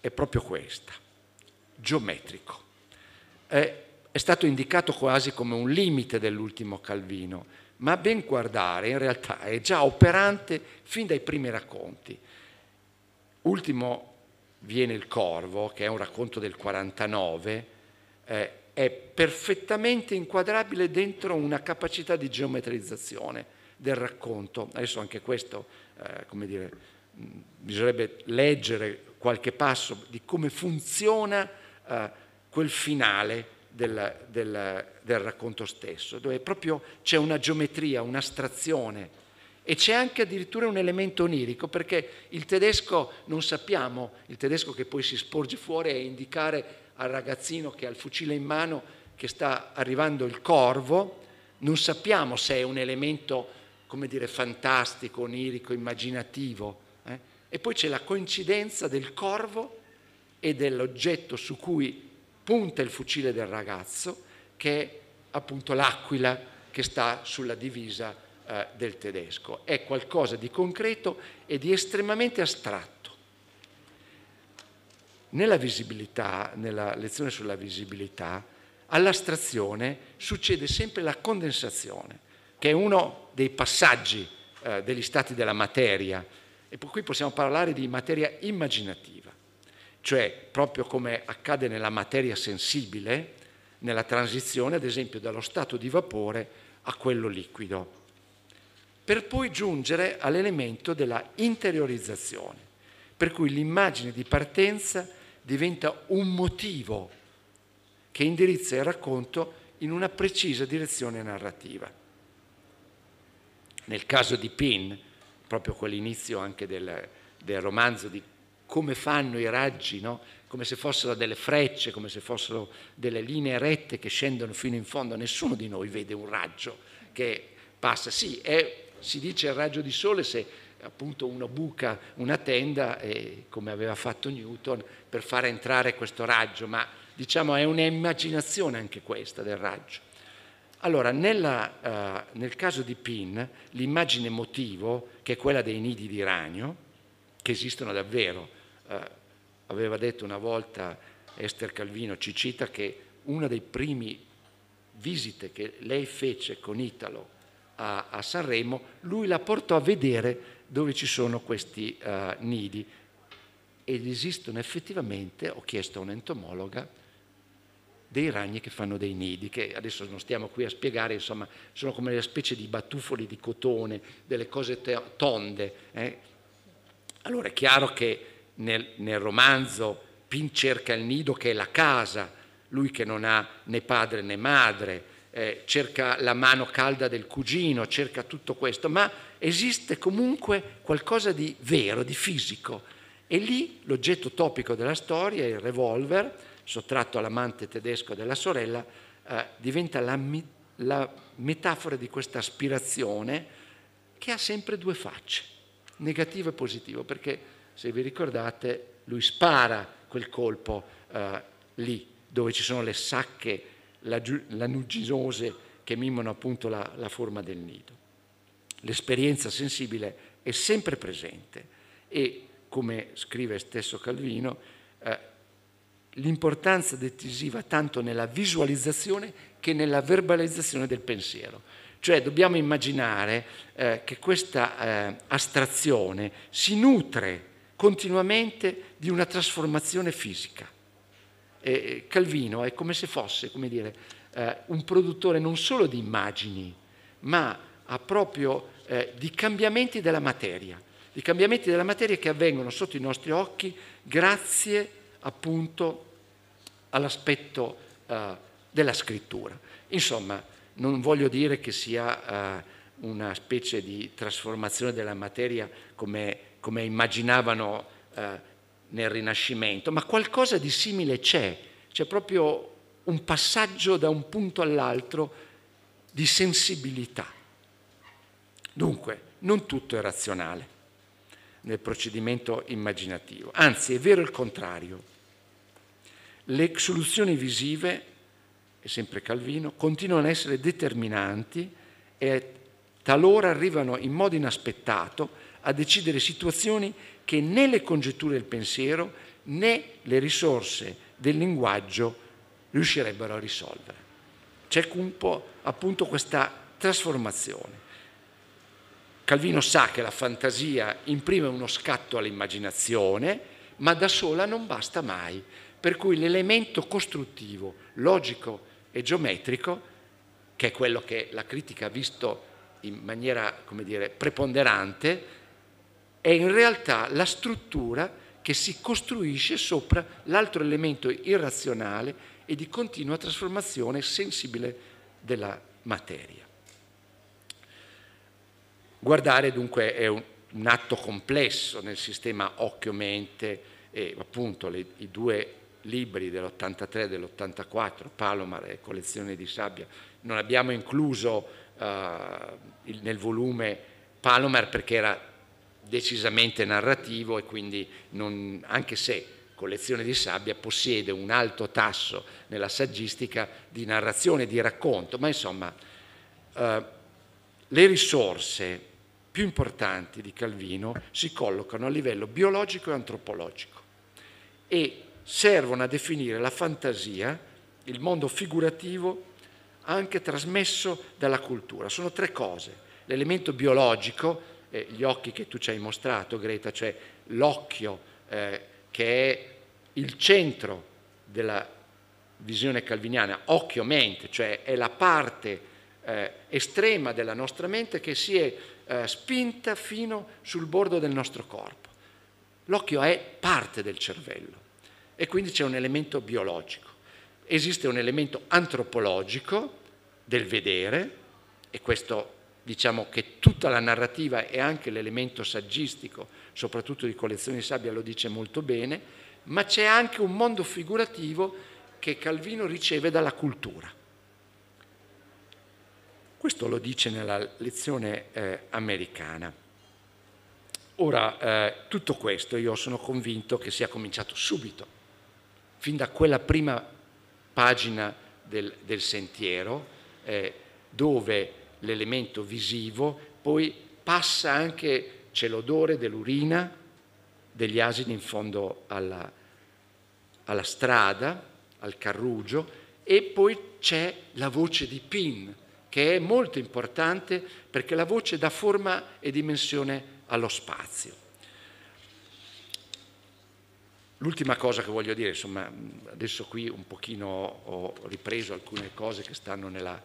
è proprio questa, geometrico. È, è stato indicato quasi come un limite dell'ultimo Calvino, ma a ben guardare in realtà è già operante fin dai primi racconti. Ultimo viene il corvo, che è un racconto del 49, eh, è perfettamente inquadrabile dentro una capacità di geometrizzazione del racconto. Adesso anche questo, eh, come dire, mm, bisognerebbe leggere qualche passo di come funziona eh, quel finale del, del, del, racconto stesso, dove proprio c'è una geometria, un'astrazione e c'è anche addirittura un elemento onirico, perché il tedesco non sappiamo, il tedesco che poi si sporge fuori a indicare al ragazzino che ha il fucile in mano che sta arrivando il corvo, non sappiamo se è un elemento come dire, fantastico, onirico, immaginativo. Eh? E poi c'è la coincidenza del corvo e dell'oggetto su cui punta il fucile del ragazzo, che è appunto l'aquila che sta sulla divisa eh, del tedesco. È qualcosa di concreto e di estremamente astratto. Nella visibilità, nella lezione sulla visibilità, all'astrazione succede sempre la condensazione, che è uno dei passaggi eh, degli stati della materia e per cui possiamo parlare di materia immaginativa, cioè proprio come accade nella materia sensibile, nella transizione ad esempio dallo stato di vapore a quello liquido, per poi giungere all'elemento della interiorizzazione, per cui l'immagine di partenza diventa un motivo che indirizza il racconto in una precisa direzione narrativa nel caso di Pin, proprio quell'inizio anche del, del, romanzo di come fanno i raggi, no? come se fossero delle frecce, come se fossero delle linee rette che scendono fino in fondo. Nessuno di noi vede un raggio che passa. Sì, è, si dice il raggio di sole se appunto una buca, una tenda, eh, come aveva fatto Newton, per far entrare questo raggio, ma diciamo è un'immaginazione anche questa del raggio. Allora, nella, uh, nel caso di Pin, l'immagine motivo, che è quella dei nidi di ragno, che esistono davvero, uh, aveva detto una volta Esther Calvino, ci cita che una dei primi visite che lei fece con Italo a, a Sanremo, lui la portò a vedere dove ci sono questi uh, nidi ed esistono effettivamente, ho chiesto a un'entomologa, dei ragni che fanno dei nidi, che adesso non stiamo qui a spiegare, insomma, sono come delle specie di battufoli di cotone, delle cose tonde. Eh? Allora è chiaro che nel, nel romanzo Pin cerca il nido che è la casa, lui che non ha né padre né madre, eh, cerca la mano calda del cugino, cerca tutto questo, ma esiste comunque qualcosa di vero, di fisico. E lì l'oggetto topico della storia, il revolver, sottratto all'amante tedesco della sorella, eh, diventa la, la metafora di questa aspirazione che ha sempre due facce, negativo e positivo, perché se vi ricordate lui spara quel colpo eh, lì dove ci sono le sacche lanuginose che mimano appunto la, la forma del nido. L'esperienza sensibile è sempre presente e, come scrive stesso Calvino, eh, l'importanza decisiva tanto nella visualizzazione che nella verbalizzazione del pensiero. Cioè dobbiamo immaginare eh, che questa eh, astrazione si nutre continuamente di una trasformazione fisica. E Calvino è come se fosse come dire, eh, un produttore non solo di immagini, ma ha proprio eh, di cambiamenti della materia, di cambiamenti della materia che avvengono sotto i nostri occhi grazie a appunto all'aspetto eh, della scrittura. Insomma, non voglio dire che sia eh, una specie di trasformazione della materia come, come immaginavano eh, nel Rinascimento, ma qualcosa di simile c'è, c'è proprio un passaggio da un punto all'altro di sensibilità. Dunque, non tutto è razionale nel procedimento immaginativo, anzi è vero il contrario le soluzioni visive, e sempre Calvino, continuano a essere determinanti e talora arrivano in modo inaspettato a decidere situazioni che né le congetture del pensiero né le risorse del linguaggio riuscirebbero a risolvere. C'è un po' appunto questa trasformazione. Calvino sa che la fantasia imprime uno scatto all'immaginazione, ma da sola non basta mai per cui l'elemento costruttivo, logico e geometrico, che è quello che la critica ha visto in maniera dire, preponderante, è in realtà la struttura che si costruisce sopra l'altro elemento irrazionale e di continua trasformazione sensibile della materia. Guardare dunque è un, atto complesso nel sistema occhio-mente e appunto le, i due libri dell'83 e dell'84, Palomar e Collezione di Sabbia. Non abbiamo incluso eh, nel volume Palomar perché era decisamente narrativo e quindi non, anche se Collezione di Sabbia possiede un alto tasso nella saggistica di narrazione, di racconto, ma insomma eh, le risorse più importanti di Calvino si collocano a livello biologico e antropologico e servono a definire la fantasia, il mondo figurativo, anche trasmesso dalla cultura. Sono tre cose. L'elemento biologico, eh, gli occhi che tu ci hai mostrato, Greta, cioè l'occhio eh, che è il centro della visione calviniana, occhio-mente, cioè è la parte eh, estrema della nostra mente che si è eh, spinta fino sul bordo del nostro corpo. L'occhio è parte del cervello e quindi c'è un elemento biologico. Esiste un elemento antropologico del vedere, e questo diciamo che tutta la narrativa e anche l'elemento saggistico, soprattutto di Collezione di Sabbia, lo dice molto bene, ma c'è anche un mondo figurativo che Calvino riceve dalla cultura. Questo lo dice nella lezione eh, americana. Ora, eh, tutto questo io sono convinto che sia cominciato subito fin da quella prima pagina del, del sentiero, eh, dove l'elemento visivo poi passa anche, c'è l'odore dell'urina degli asini in fondo alla, alla strada, al carrugio, e poi c'è la voce di Pin, che è molto importante perché la voce dà forma e dimensione allo spazio. L'ultima cosa che voglio dire, insomma, adesso qui un pochino ho ripreso alcune cose che stanno nella,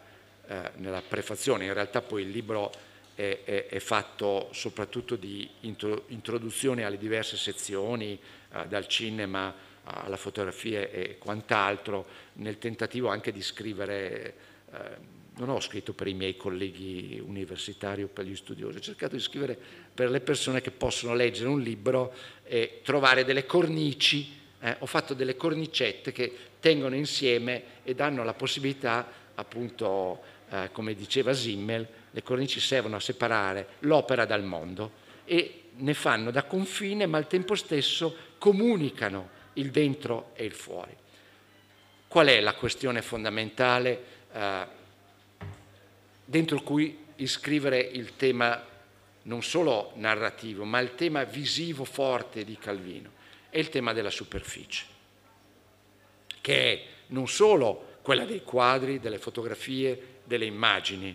eh, nella prefazione, in realtà poi il libro è, è, è fatto soprattutto di intro, introduzione alle diverse sezioni, eh, dal cinema alla fotografia e quant'altro, nel tentativo anche di scrivere eh, non ho scritto per i miei colleghi universitari o per gli studiosi, ho cercato di scrivere per le persone che possono leggere un libro e trovare delle cornici, eh, ho fatto delle cornicette che tengono insieme e danno la possibilità, appunto, eh, come diceva Simmel, le cornici servono a separare l'opera dal mondo e ne fanno da confine, ma al tempo stesso comunicano il dentro e il fuori. Qual è la questione fondamentale? Eh, dentro cui iscrivere il tema non solo narrativo, ma il tema visivo forte di Calvino, è il tema della superficie, che è non solo quella dei quadri, delle fotografie, delle immagini.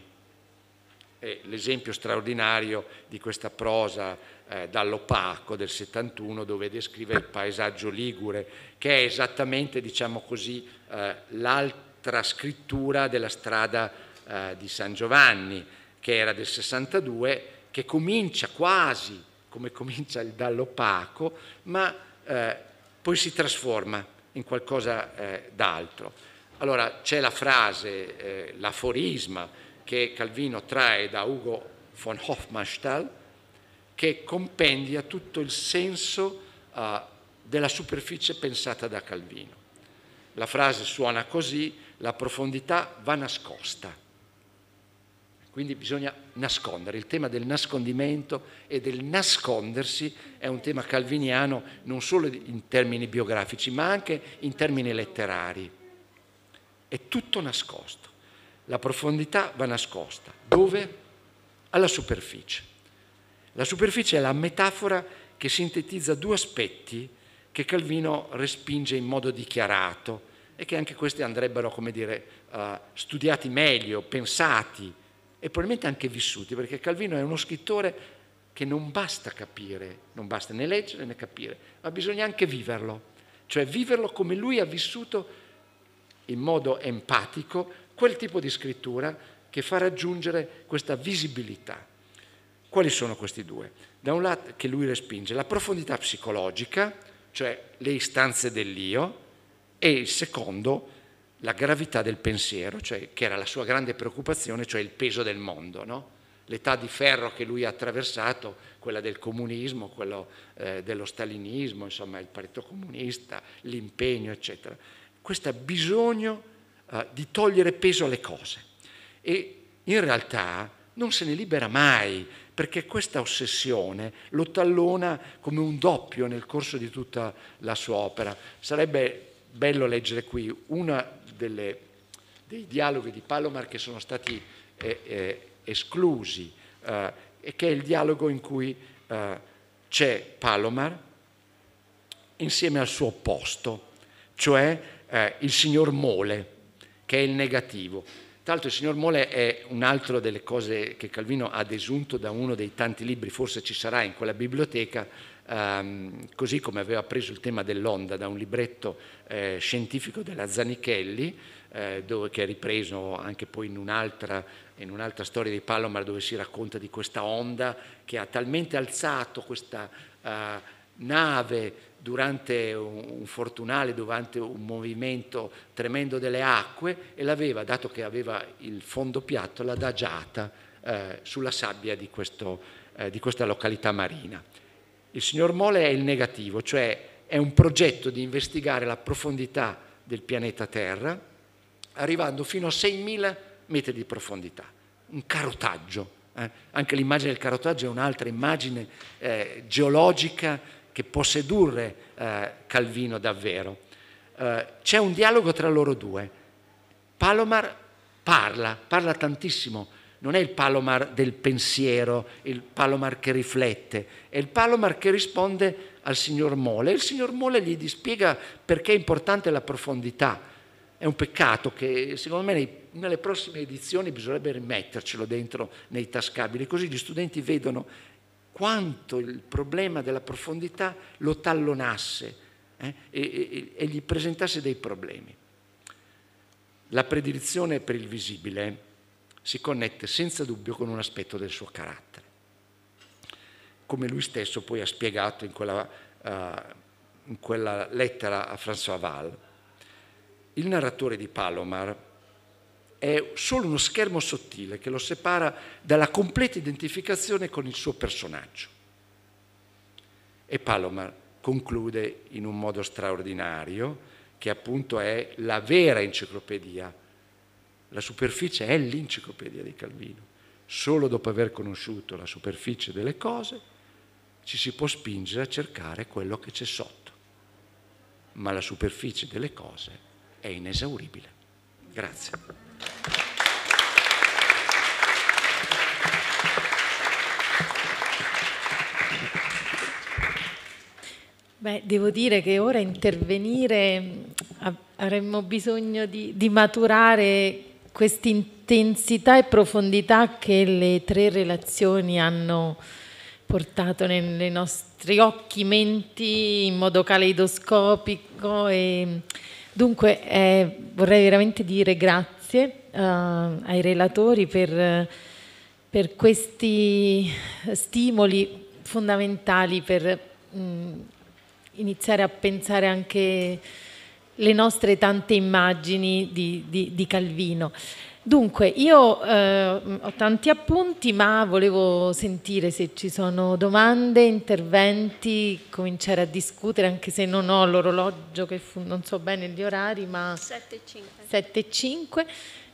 È l'esempio straordinario di questa prosa eh, dall'opaco del 71 dove descrive il paesaggio ligure, che è esattamente, diciamo così, eh, l'altra scrittura della strada eh, di San Giovanni, che era del 62, che comincia quasi come comincia il dall'opaco, ma eh, poi si trasforma in qualcosa eh, d'altro. Allora c'è la frase, eh, l'aforisma che Calvino trae da Ugo von Hofmannsthal, che compendia tutto il senso eh, della superficie pensata da Calvino. La frase suona così, la profondità va nascosta. Quindi bisogna nascondere. Il tema del nascondimento e del nascondersi è un tema calviniano non solo in termini biografici, ma anche in termini letterari. È tutto nascosto. La profondità va nascosta. Dove? Alla superficie. La superficie è la metafora che sintetizza due aspetti che Calvino respinge in modo dichiarato e che anche questi andrebbero, come dire, eh, studiati meglio, pensati e probabilmente anche vissuti, perché Calvino è uno scrittore che non basta capire, non basta né leggere né capire, ma bisogna anche viverlo, cioè viverlo come lui ha vissuto in modo empatico quel tipo di scrittura che fa raggiungere questa visibilità. Quali sono questi due? Da un lato che lui respinge la profondità psicologica, cioè le istanze dell'io, e il secondo la gravità del pensiero, cioè, che era la sua grande preoccupazione, cioè il peso del mondo, no? l'età di ferro che lui ha attraversato, quella del comunismo, quello eh, dello stalinismo, insomma il partito comunista, l'impegno, eccetera. Questo bisogno eh, di togliere peso alle cose. E in realtà non se ne libera mai, perché questa ossessione lo tallona come un doppio nel corso di tutta la sua opera. Sarebbe bello leggere qui una delle, dei dialoghi di Palomar che sono stati eh, eh, esclusi, eh, e che è il dialogo in cui eh, c'è Palomar insieme al suo opposto, cioè eh, il signor Mole, che è il negativo. Tra l'altro il signor Mole è un'altra delle cose che Calvino ha desunto da uno dei tanti libri, forse ci sarà in quella biblioteca, Um, così come aveva preso il tema dell'onda da un libretto eh, scientifico della Zanichelli, eh, dove, che è ripreso anche poi in un'altra, in un'altra, storia di Palomar dove si racconta di questa onda che ha talmente alzato questa uh, nave durante un, un fortunale, durante un movimento tremendo delle acque e l'aveva, dato che aveva il fondo piatto, l'adagiata eh, sulla sabbia di, questo, eh, di questa località marina. Il signor Mole è il negativo, cioè è un progetto di investigare la profondità del pianeta Terra, arrivando fino a 6.000 metri di profondità, un carotaggio. Eh? Anche l'immagine del carotaggio è un'altra immagine eh, geologica che può sedurre eh, Calvino davvero. Eh, c'è un dialogo tra loro due. Palomar parla, parla tantissimo non è il palomar del pensiero, il palomar che riflette, è il palomar che risponde al signor Mole. il signor Mole gli dispiega perché è importante la profondità. È un peccato che secondo me nei, nelle prossime edizioni bisognerebbe rimettercelo dentro nei tascabili, così gli studenti vedono quanto il problema della profondità lo tallonasse eh, e, e, e gli presentasse dei problemi. La predilezione per il visibile eh si connette senza dubbio con un aspetto del suo carattere. Come lui stesso poi ha spiegato in quella, uh, in quella lettera a François Val, il narratore di Palomar è solo uno schermo sottile che lo separa dalla completa identificazione con il suo personaggio. E Palomar conclude in un modo straordinario, che appunto è la vera enciclopedia la superficie è l'enciclopedia di Calvino. Solo dopo aver conosciuto la superficie delle cose ci si può spingere a cercare quello che c'è sotto. Ma la superficie delle cose è inesauribile. Grazie. Beh, devo dire che ora intervenire mm, avremmo bisogno di, di maturare questa intensità e profondità che le tre relazioni hanno portato nei nostri occhi, menti in modo caleidoscopico e dunque eh, vorrei veramente dire grazie uh, ai relatori per, per, questi stimoli fondamentali per mh, mm, iniziare a pensare anche le nostre tante immagini di, di, di Calvino. Dunque, io eh, ho tanti appunti, ma volevo sentire se ci sono domande, interventi, cominciare a discutere, anche se non ho l'orologio, che fu, non so bene gli orari, ma 7.5.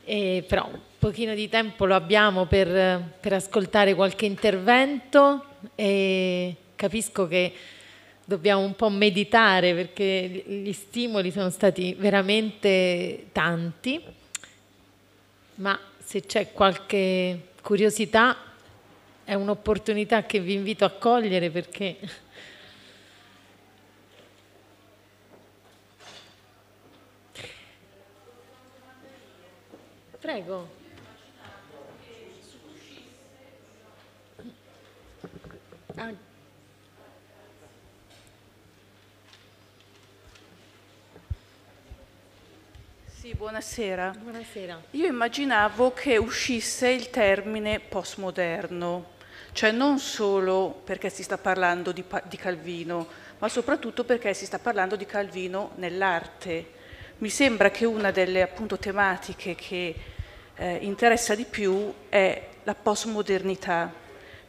Eh, però un pochino di tempo lo abbiamo per, per ascoltare qualche intervento e capisco che dobbiamo un po' meditare perché gli stimoli sono stati veramente tanti, ma se c'è qualche curiosità è un'opportunità che vi invito a cogliere perché... Prego. Anche Sì, buonasera. buonasera. Io immaginavo che uscisse il termine postmoderno, cioè non solo perché si sta parlando di, di Calvino, ma soprattutto perché si sta parlando di Calvino nell'arte. Mi sembra che una delle appunto, tematiche che eh, interessa di più è la postmodernità,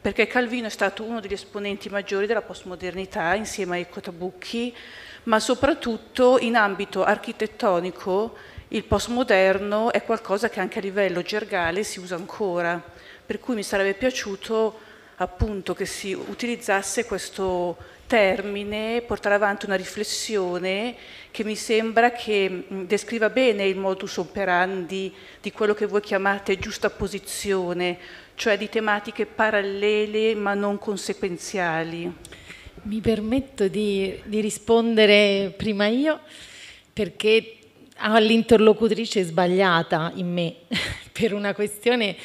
perché Calvino è stato uno degli esponenti maggiori della postmodernità insieme a Ecco Tabucchi, ma soprattutto in ambito architettonico il postmoderno è qualcosa che anche a livello gergale si usa ancora, per cui mi sarebbe piaciuto appunto che si utilizzasse questo termine, portare avanti una riflessione che mi sembra che descriva bene il modus operandi di quello che voi chiamate giusta posizione, cioè di tematiche parallele ma non conseguenziali. Mi permetto di, di rispondere prima io perché all'interlocutrice ah, sbagliata in me per una questione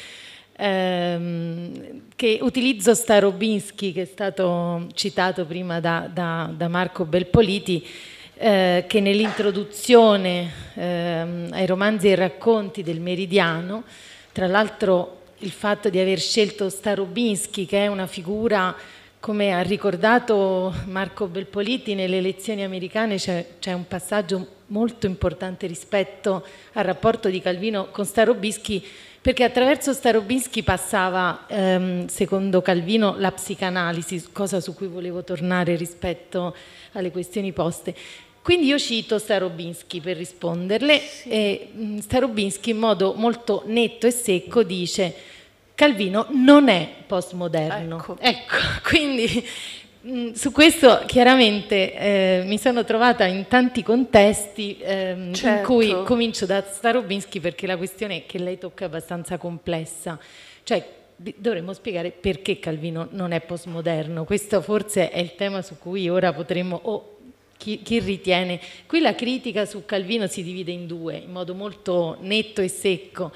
ehm, che utilizzo Starobinsky che è stato citato prima da, da, da Marco Belpoliti eh, che nell'introduzione ehm, ai romanzi e racconti del Meridiano tra l'altro il fatto di aver scelto Starobinsky, che è una figura come ha ricordato Marco Belpoliti nelle elezioni americane c'è un passaggio molto importante rispetto al rapporto di Calvino con Starobinsky, perché attraverso Starobinsky passava, ehm, secondo Calvino, la psicanalisi, cosa su cui volevo tornare rispetto alle questioni poste. Quindi io cito Starobinsky per risponderle. Sì. E mm, Starobinski in modo molto netto e secco dice Calvino non è postmoderno. Ecco. ecco, quindi Mm, su questo chiaramente eh, mi sono trovata in tanti contesti ehm, certo. in cui comincio da Starobinsky perché la questione che lei tocca è abbastanza complessa, cioè dovremmo spiegare perché Calvino non è postmoderno, questo forse è il tema su cui ora potremmo oh, chi, chi, ritiene. Qui la critica su Calvino si divide in due, in modo molto netto e secco.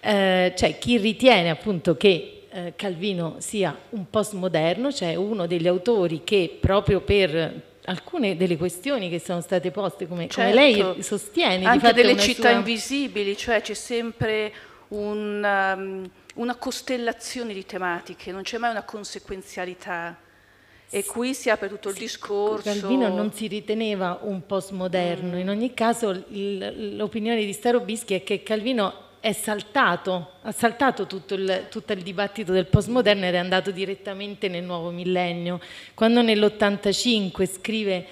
Eh, cioè chi ritiene appunto che eh, Calvino sia un postmoderno, cioè uno degli autori che proprio per alcune delle questioni che sono state poste, come, certo. come lei sostiene, anche delle città sua... invisibili, cioè c'è sempre un, um, una costellazione di tematiche, non c'è mai una conseguenzialità. E qui si apre tutto il sì, discorso. Calvino non si riteneva un postmoderno, mm. in ogni caso l'opinione di Starobischi è che Calvino è saltato, ha saltato tutto il, tutto il dibattito del postmoderno ed è andato direttamente nel nuovo millennio. Quando nell'85 scrive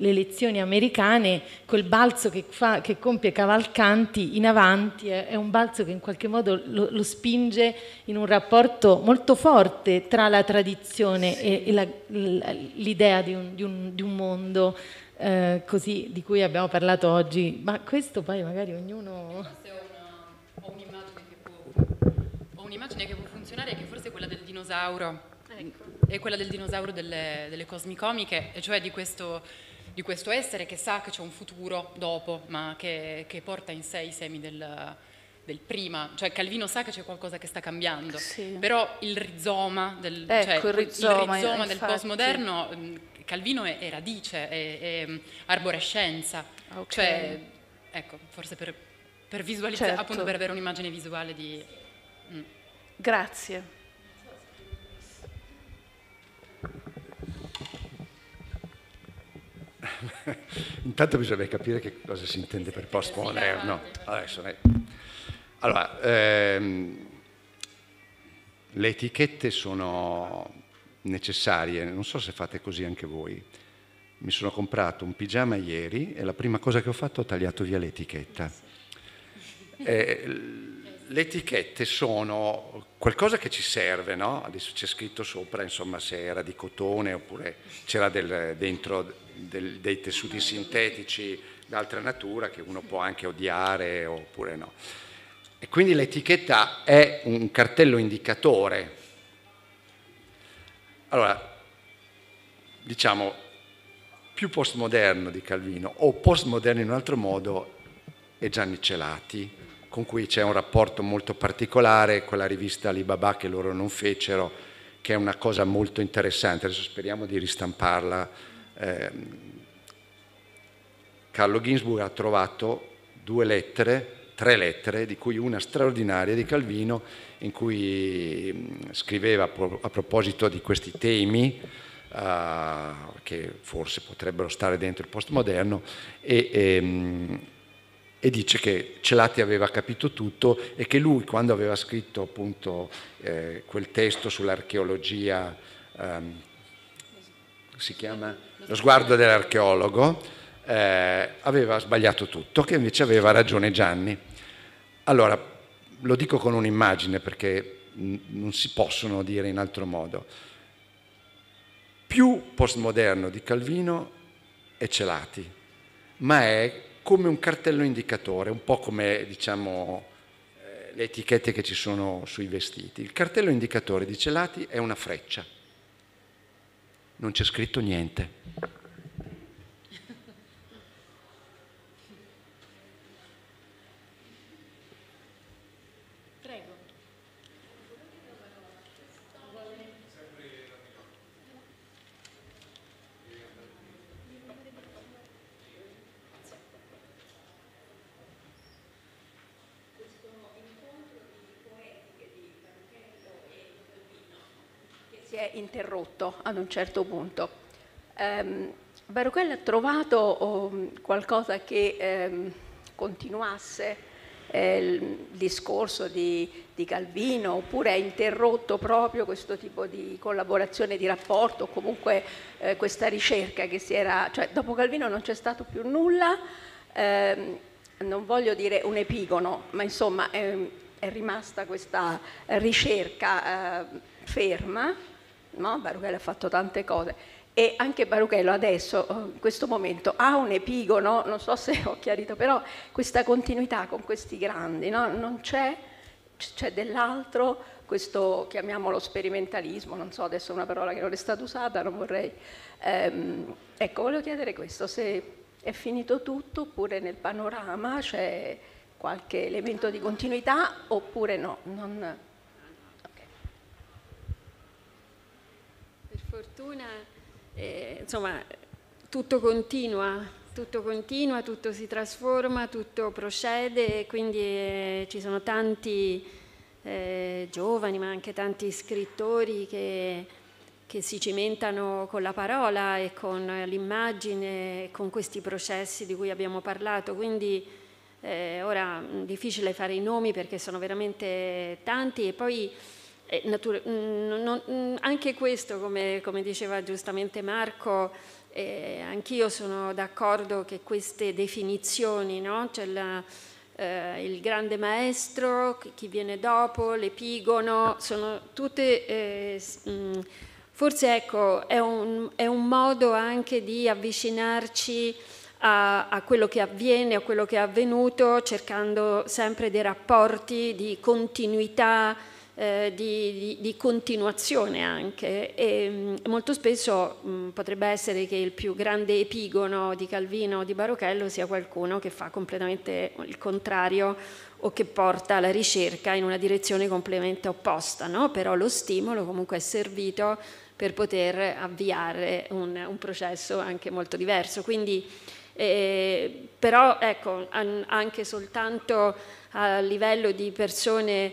le lezioni americane, quel balzo che, fa, che, compie Cavalcanti in avanti è, è, un balzo che in qualche modo lo, lo, spinge in un rapporto molto forte tra la tradizione sì. e, e l'idea di, di, di un, mondo eh, così di cui abbiamo parlato oggi. Ma questo poi magari ognuno ho un'immagine che può funzionare che forse è quella del dinosauro. Ecco. È quella del dinosauro delle, delle cosmicomiche, e cioè di questo, di questo, essere che sa che c'è un futuro dopo, ma che, che porta in sé i semi del, del prima, cioè Calvino sa che c'è qualcosa che sta cambiando, sì. però il rizoma del, ecco, cioè, il rizoma, il rizoma del postmoderno, mm, Calvino è, è radice, è, è arborescenza, okay. cioè, ecco, forse per, per visualizzare, certo. appunto per avere un'immagine visuale di... Mm. Grazie. Intanto bisogna capire che cosa si intende per postmodern. No, adesso. Allora, ehm, le etichette sono necessarie, non so se fate così anche voi. Mi sono comprato un pigiama ieri e la prima cosa che ho fatto ho tagliato via l'etichetta eh, le etichette sono qualcosa che ci serve, no? Adesso c'è scritto sopra, insomma, se era di cotone oppure c'era del, dentro del, dei tessuti sintetici d'altra natura che uno può anche odiare oppure no. E quindi l'etichetta è un cartello indicatore. Allora, diciamo, più postmoderno di Calvino o postmoderno in un altro modo è Gianni Celati con cui c'è un rapporto molto particolare quella rivista Alibaba che loro non fecero, che è una cosa molto interessante. Adesso speriamo di ristamparla. Eh, Carlo Ginsburg ha trovato due lettere, tre lettere, di cui una straordinaria di Calvino, in cui scriveva a proposito di questi temi, Uh, che forse potrebbero stare dentro il postmoderno, e, e, ehm, e dice che Celati aveva capito tutto e che lui quando aveva scritto appunto eh, quel testo sull'archeologia, ehm, si chiama Lo sguardo dell'archeologo, eh, aveva sbagliato tutto, che invece aveva ragione Gianni. Allora, lo dico con un'immagine perché non si possono dire in altro modo. Più postmoderno di Calvino è Celati, ma è come un cartello indicatore, un po' come diciamo, eh, le etichette che ci sono sui vestiti. Il cartello indicatore di Celati è una freccia, non c'è scritto niente. interrotto ad un certo punto. Um, ehm, Baruchel ha trovato um, qualcosa che um, continuasse eh, il discorso di, di, Calvino oppure ha interrotto proprio questo tipo di collaborazione, di rapporto o comunque eh, questa ricerca che si era... cioè dopo Calvino non c'è stato più nulla, ehm, non voglio dire un epigono, ma insomma... Ehm, è rimasta questa ricerca eh, ferma no? Baruchello ha fatto tante cose e anche Baruchello adesso, eh, in questo momento, ha un epigono, non so se ho chiarito, però questa continuità con questi grandi, no? non c'è, c'è dell'altro, questo chiamiamolo sperimentalismo, non so, adesso è una parola che non è stata usata, non vorrei... Ehm, ecco, volevo chiedere questo, se è finito tutto oppure nel panorama c'è qualche elemento di continuità oppure no. Non, fortuna, eh, insomma, tutto continua, tutto continua, tutto si trasforma, tutto procede, quindi eh, ci sono tanti eh, giovani, ma anche tanti scrittori che, che si cimentano con la parola e con l'immagine, e con questi processi di cui abbiamo parlato. Quindi eh, ora è difficile fare i nomi perché sono veramente tanti e poi eh, natura, mm, non, mm, anche questo, come, come, diceva giustamente Marco, eh, anch'io sono d'accordo che queste definizioni, no? cioè la, eh, il grande maestro, chi viene dopo, l'epigono, sono tutte... Mh, eh, mm, forse ecco, è, un, è un, modo anche di avvicinarci a, a, quello che avviene, a quello che è avvenuto, cercando sempre dei rapporti di continuità eh, di, di, di, continuazione anche e mm, molto spesso mh, mm, potrebbe essere che il più grande epigono di Calvino o di Barochello sia qualcuno che fa completamente il contrario o che porta la ricerca in una direzione completamente opposta, no? però lo stimolo comunque è servito per poter avviare un, un processo anche molto diverso. Quindi, eh, però ecco, an anche soltanto a livello di persone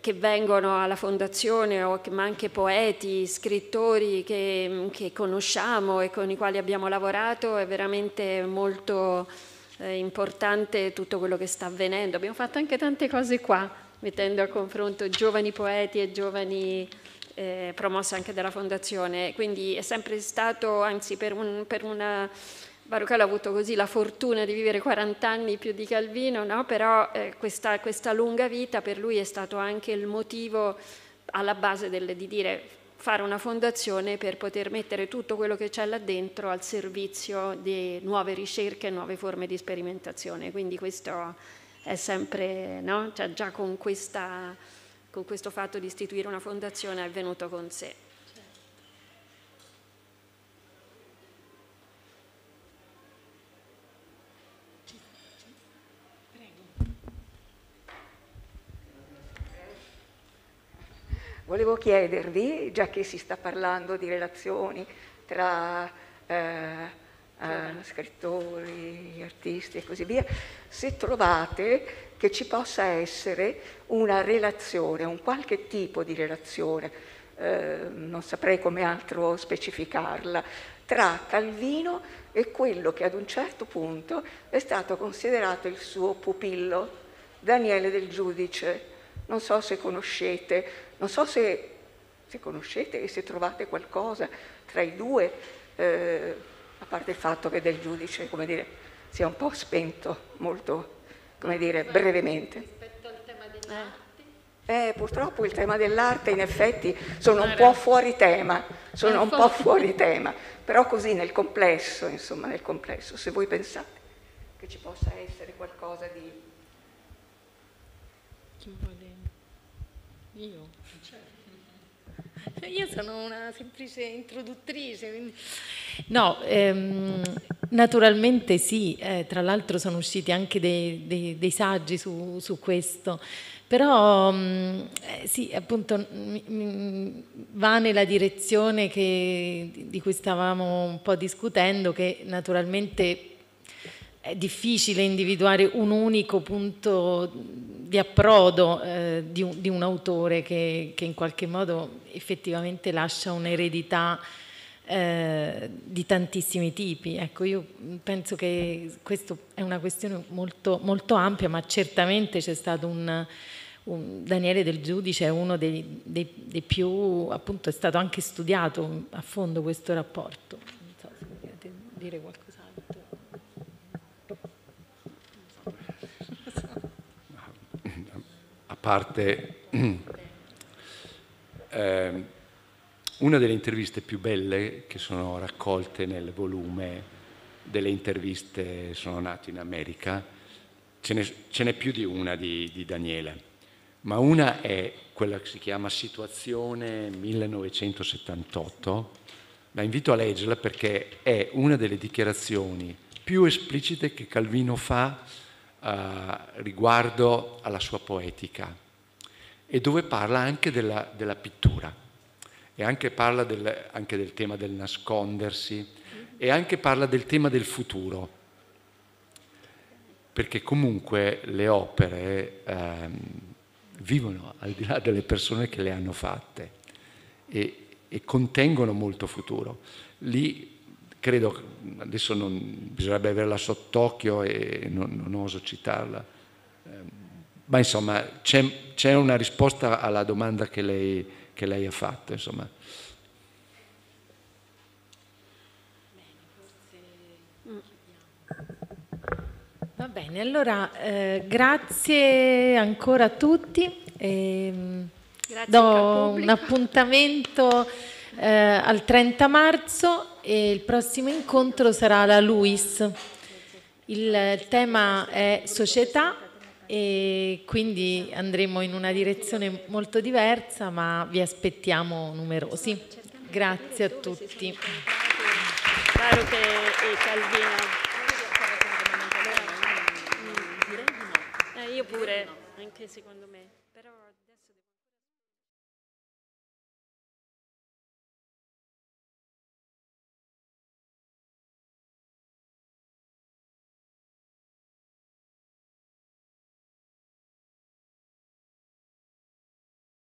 che vengono alla fondazione, ma anche poeti, scrittori che, che, conosciamo e con i quali abbiamo lavorato, è veramente molto eh, importante tutto quello che sta avvenendo. Abbiamo fatto anche tante cose qua, mettendo a confronto giovani poeti e giovani eh, promosse anche dalla fondazione, quindi è sempre stato, anzi per, un, per una Baruchello ha avuto così la fortuna di vivere 40 anni più di Calvino, no? però eh, questa, questa, lunga vita per lui è stato anche il motivo alla base del, di dire fare una fondazione per poter mettere tutto quello che c'è là dentro al servizio di nuove ricerche, nuove forme di sperimentazione. Quindi questo è sempre, no? cioè già con, questa, con questo fatto di istituire una fondazione è venuto con sé. Volevo chiedervi, già che si sta parlando di relazioni tra eh, eh, scrittori, artisti e così via, se trovate che ci possa essere una relazione, un qualche tipo di relazione, eh, non saprei come altro specificarla, tra Calvino e quello che ad un certo punto è stato considerato il suo pupillo, Daniele del Giudice. Non so se conoscete, non so se, se conoscete e se trovate qualcosa tra i due, eh, a parte il fatto che del giudice, come dire, sia un po' spento, molto, come dire, brevemente. Eh, eh, purtroppo il tema dell'arte in effetti sono un po' fuori tema, sono un po' fuori tema, però così nel complesso, insomma, nel complesso, se voi pensate che ci possa essere qualcosa di... Chi vuole? Io? Io sono una semplice introduttrice. Quindi... No, ehm, naturalmente sì, eh, tra l'altro sono usciti anche dei, dei, dei saggi su, su, questo, però mh, mm, eh, sì, appunto va nella direzione che, di cui stavamo un po' discutendo, che naturalmente è difficile individuare un unico punto di approdo eh, di, un, di, un, autore che, che, in qualche modo effettivamente lascia un'eredità eh, di tantissimi tipi. Ecco, io penso che questa è una questione molto, molto ampia, ma certamente c'è stato un, un... Daniele del Giudice è uno dei, dei, dei, più, appunto, è stato anche studiato a fondo questo rapporto. Non so se volete dire qualcosa. parte, eh, una delle interviste più belle che sono raccolte nel volume delle interviste sono nate in America, ce n'è, più di una di, di Daniele, ma una è quella che si chiama Situazione 1978, la invito a leggerla perché è una delle dichiarazioni più esplicite che Calvino fa eh, riguardo alla sua poetica e dove parla anche della, della pittura e anche parla del, anche del tema del nascondersi e anche parla del tema del futuro perché comunque le opere ehm, vivono al di là delle persone che le hanno fatte e, e contengono molto futuro. Lì credo, adesso non, bisognerebbe averla sott'occhio e non, non oso citarla, eh, ma insomma c'è, c'è, una risposta alla domanda che lei, che lei ha fatto. Insomma. Va bene, allora eh, grazie ancora a tutti. E, grazie do un appuntamento eh, al 30 marzo e il prossimo incontro sarà alla LUIS. Il tema è società e quindi andremo in una direzione molto diversa ma vi aspettiamo numerosi. Grazie a tutti. Eh, io pure, anche secondo me.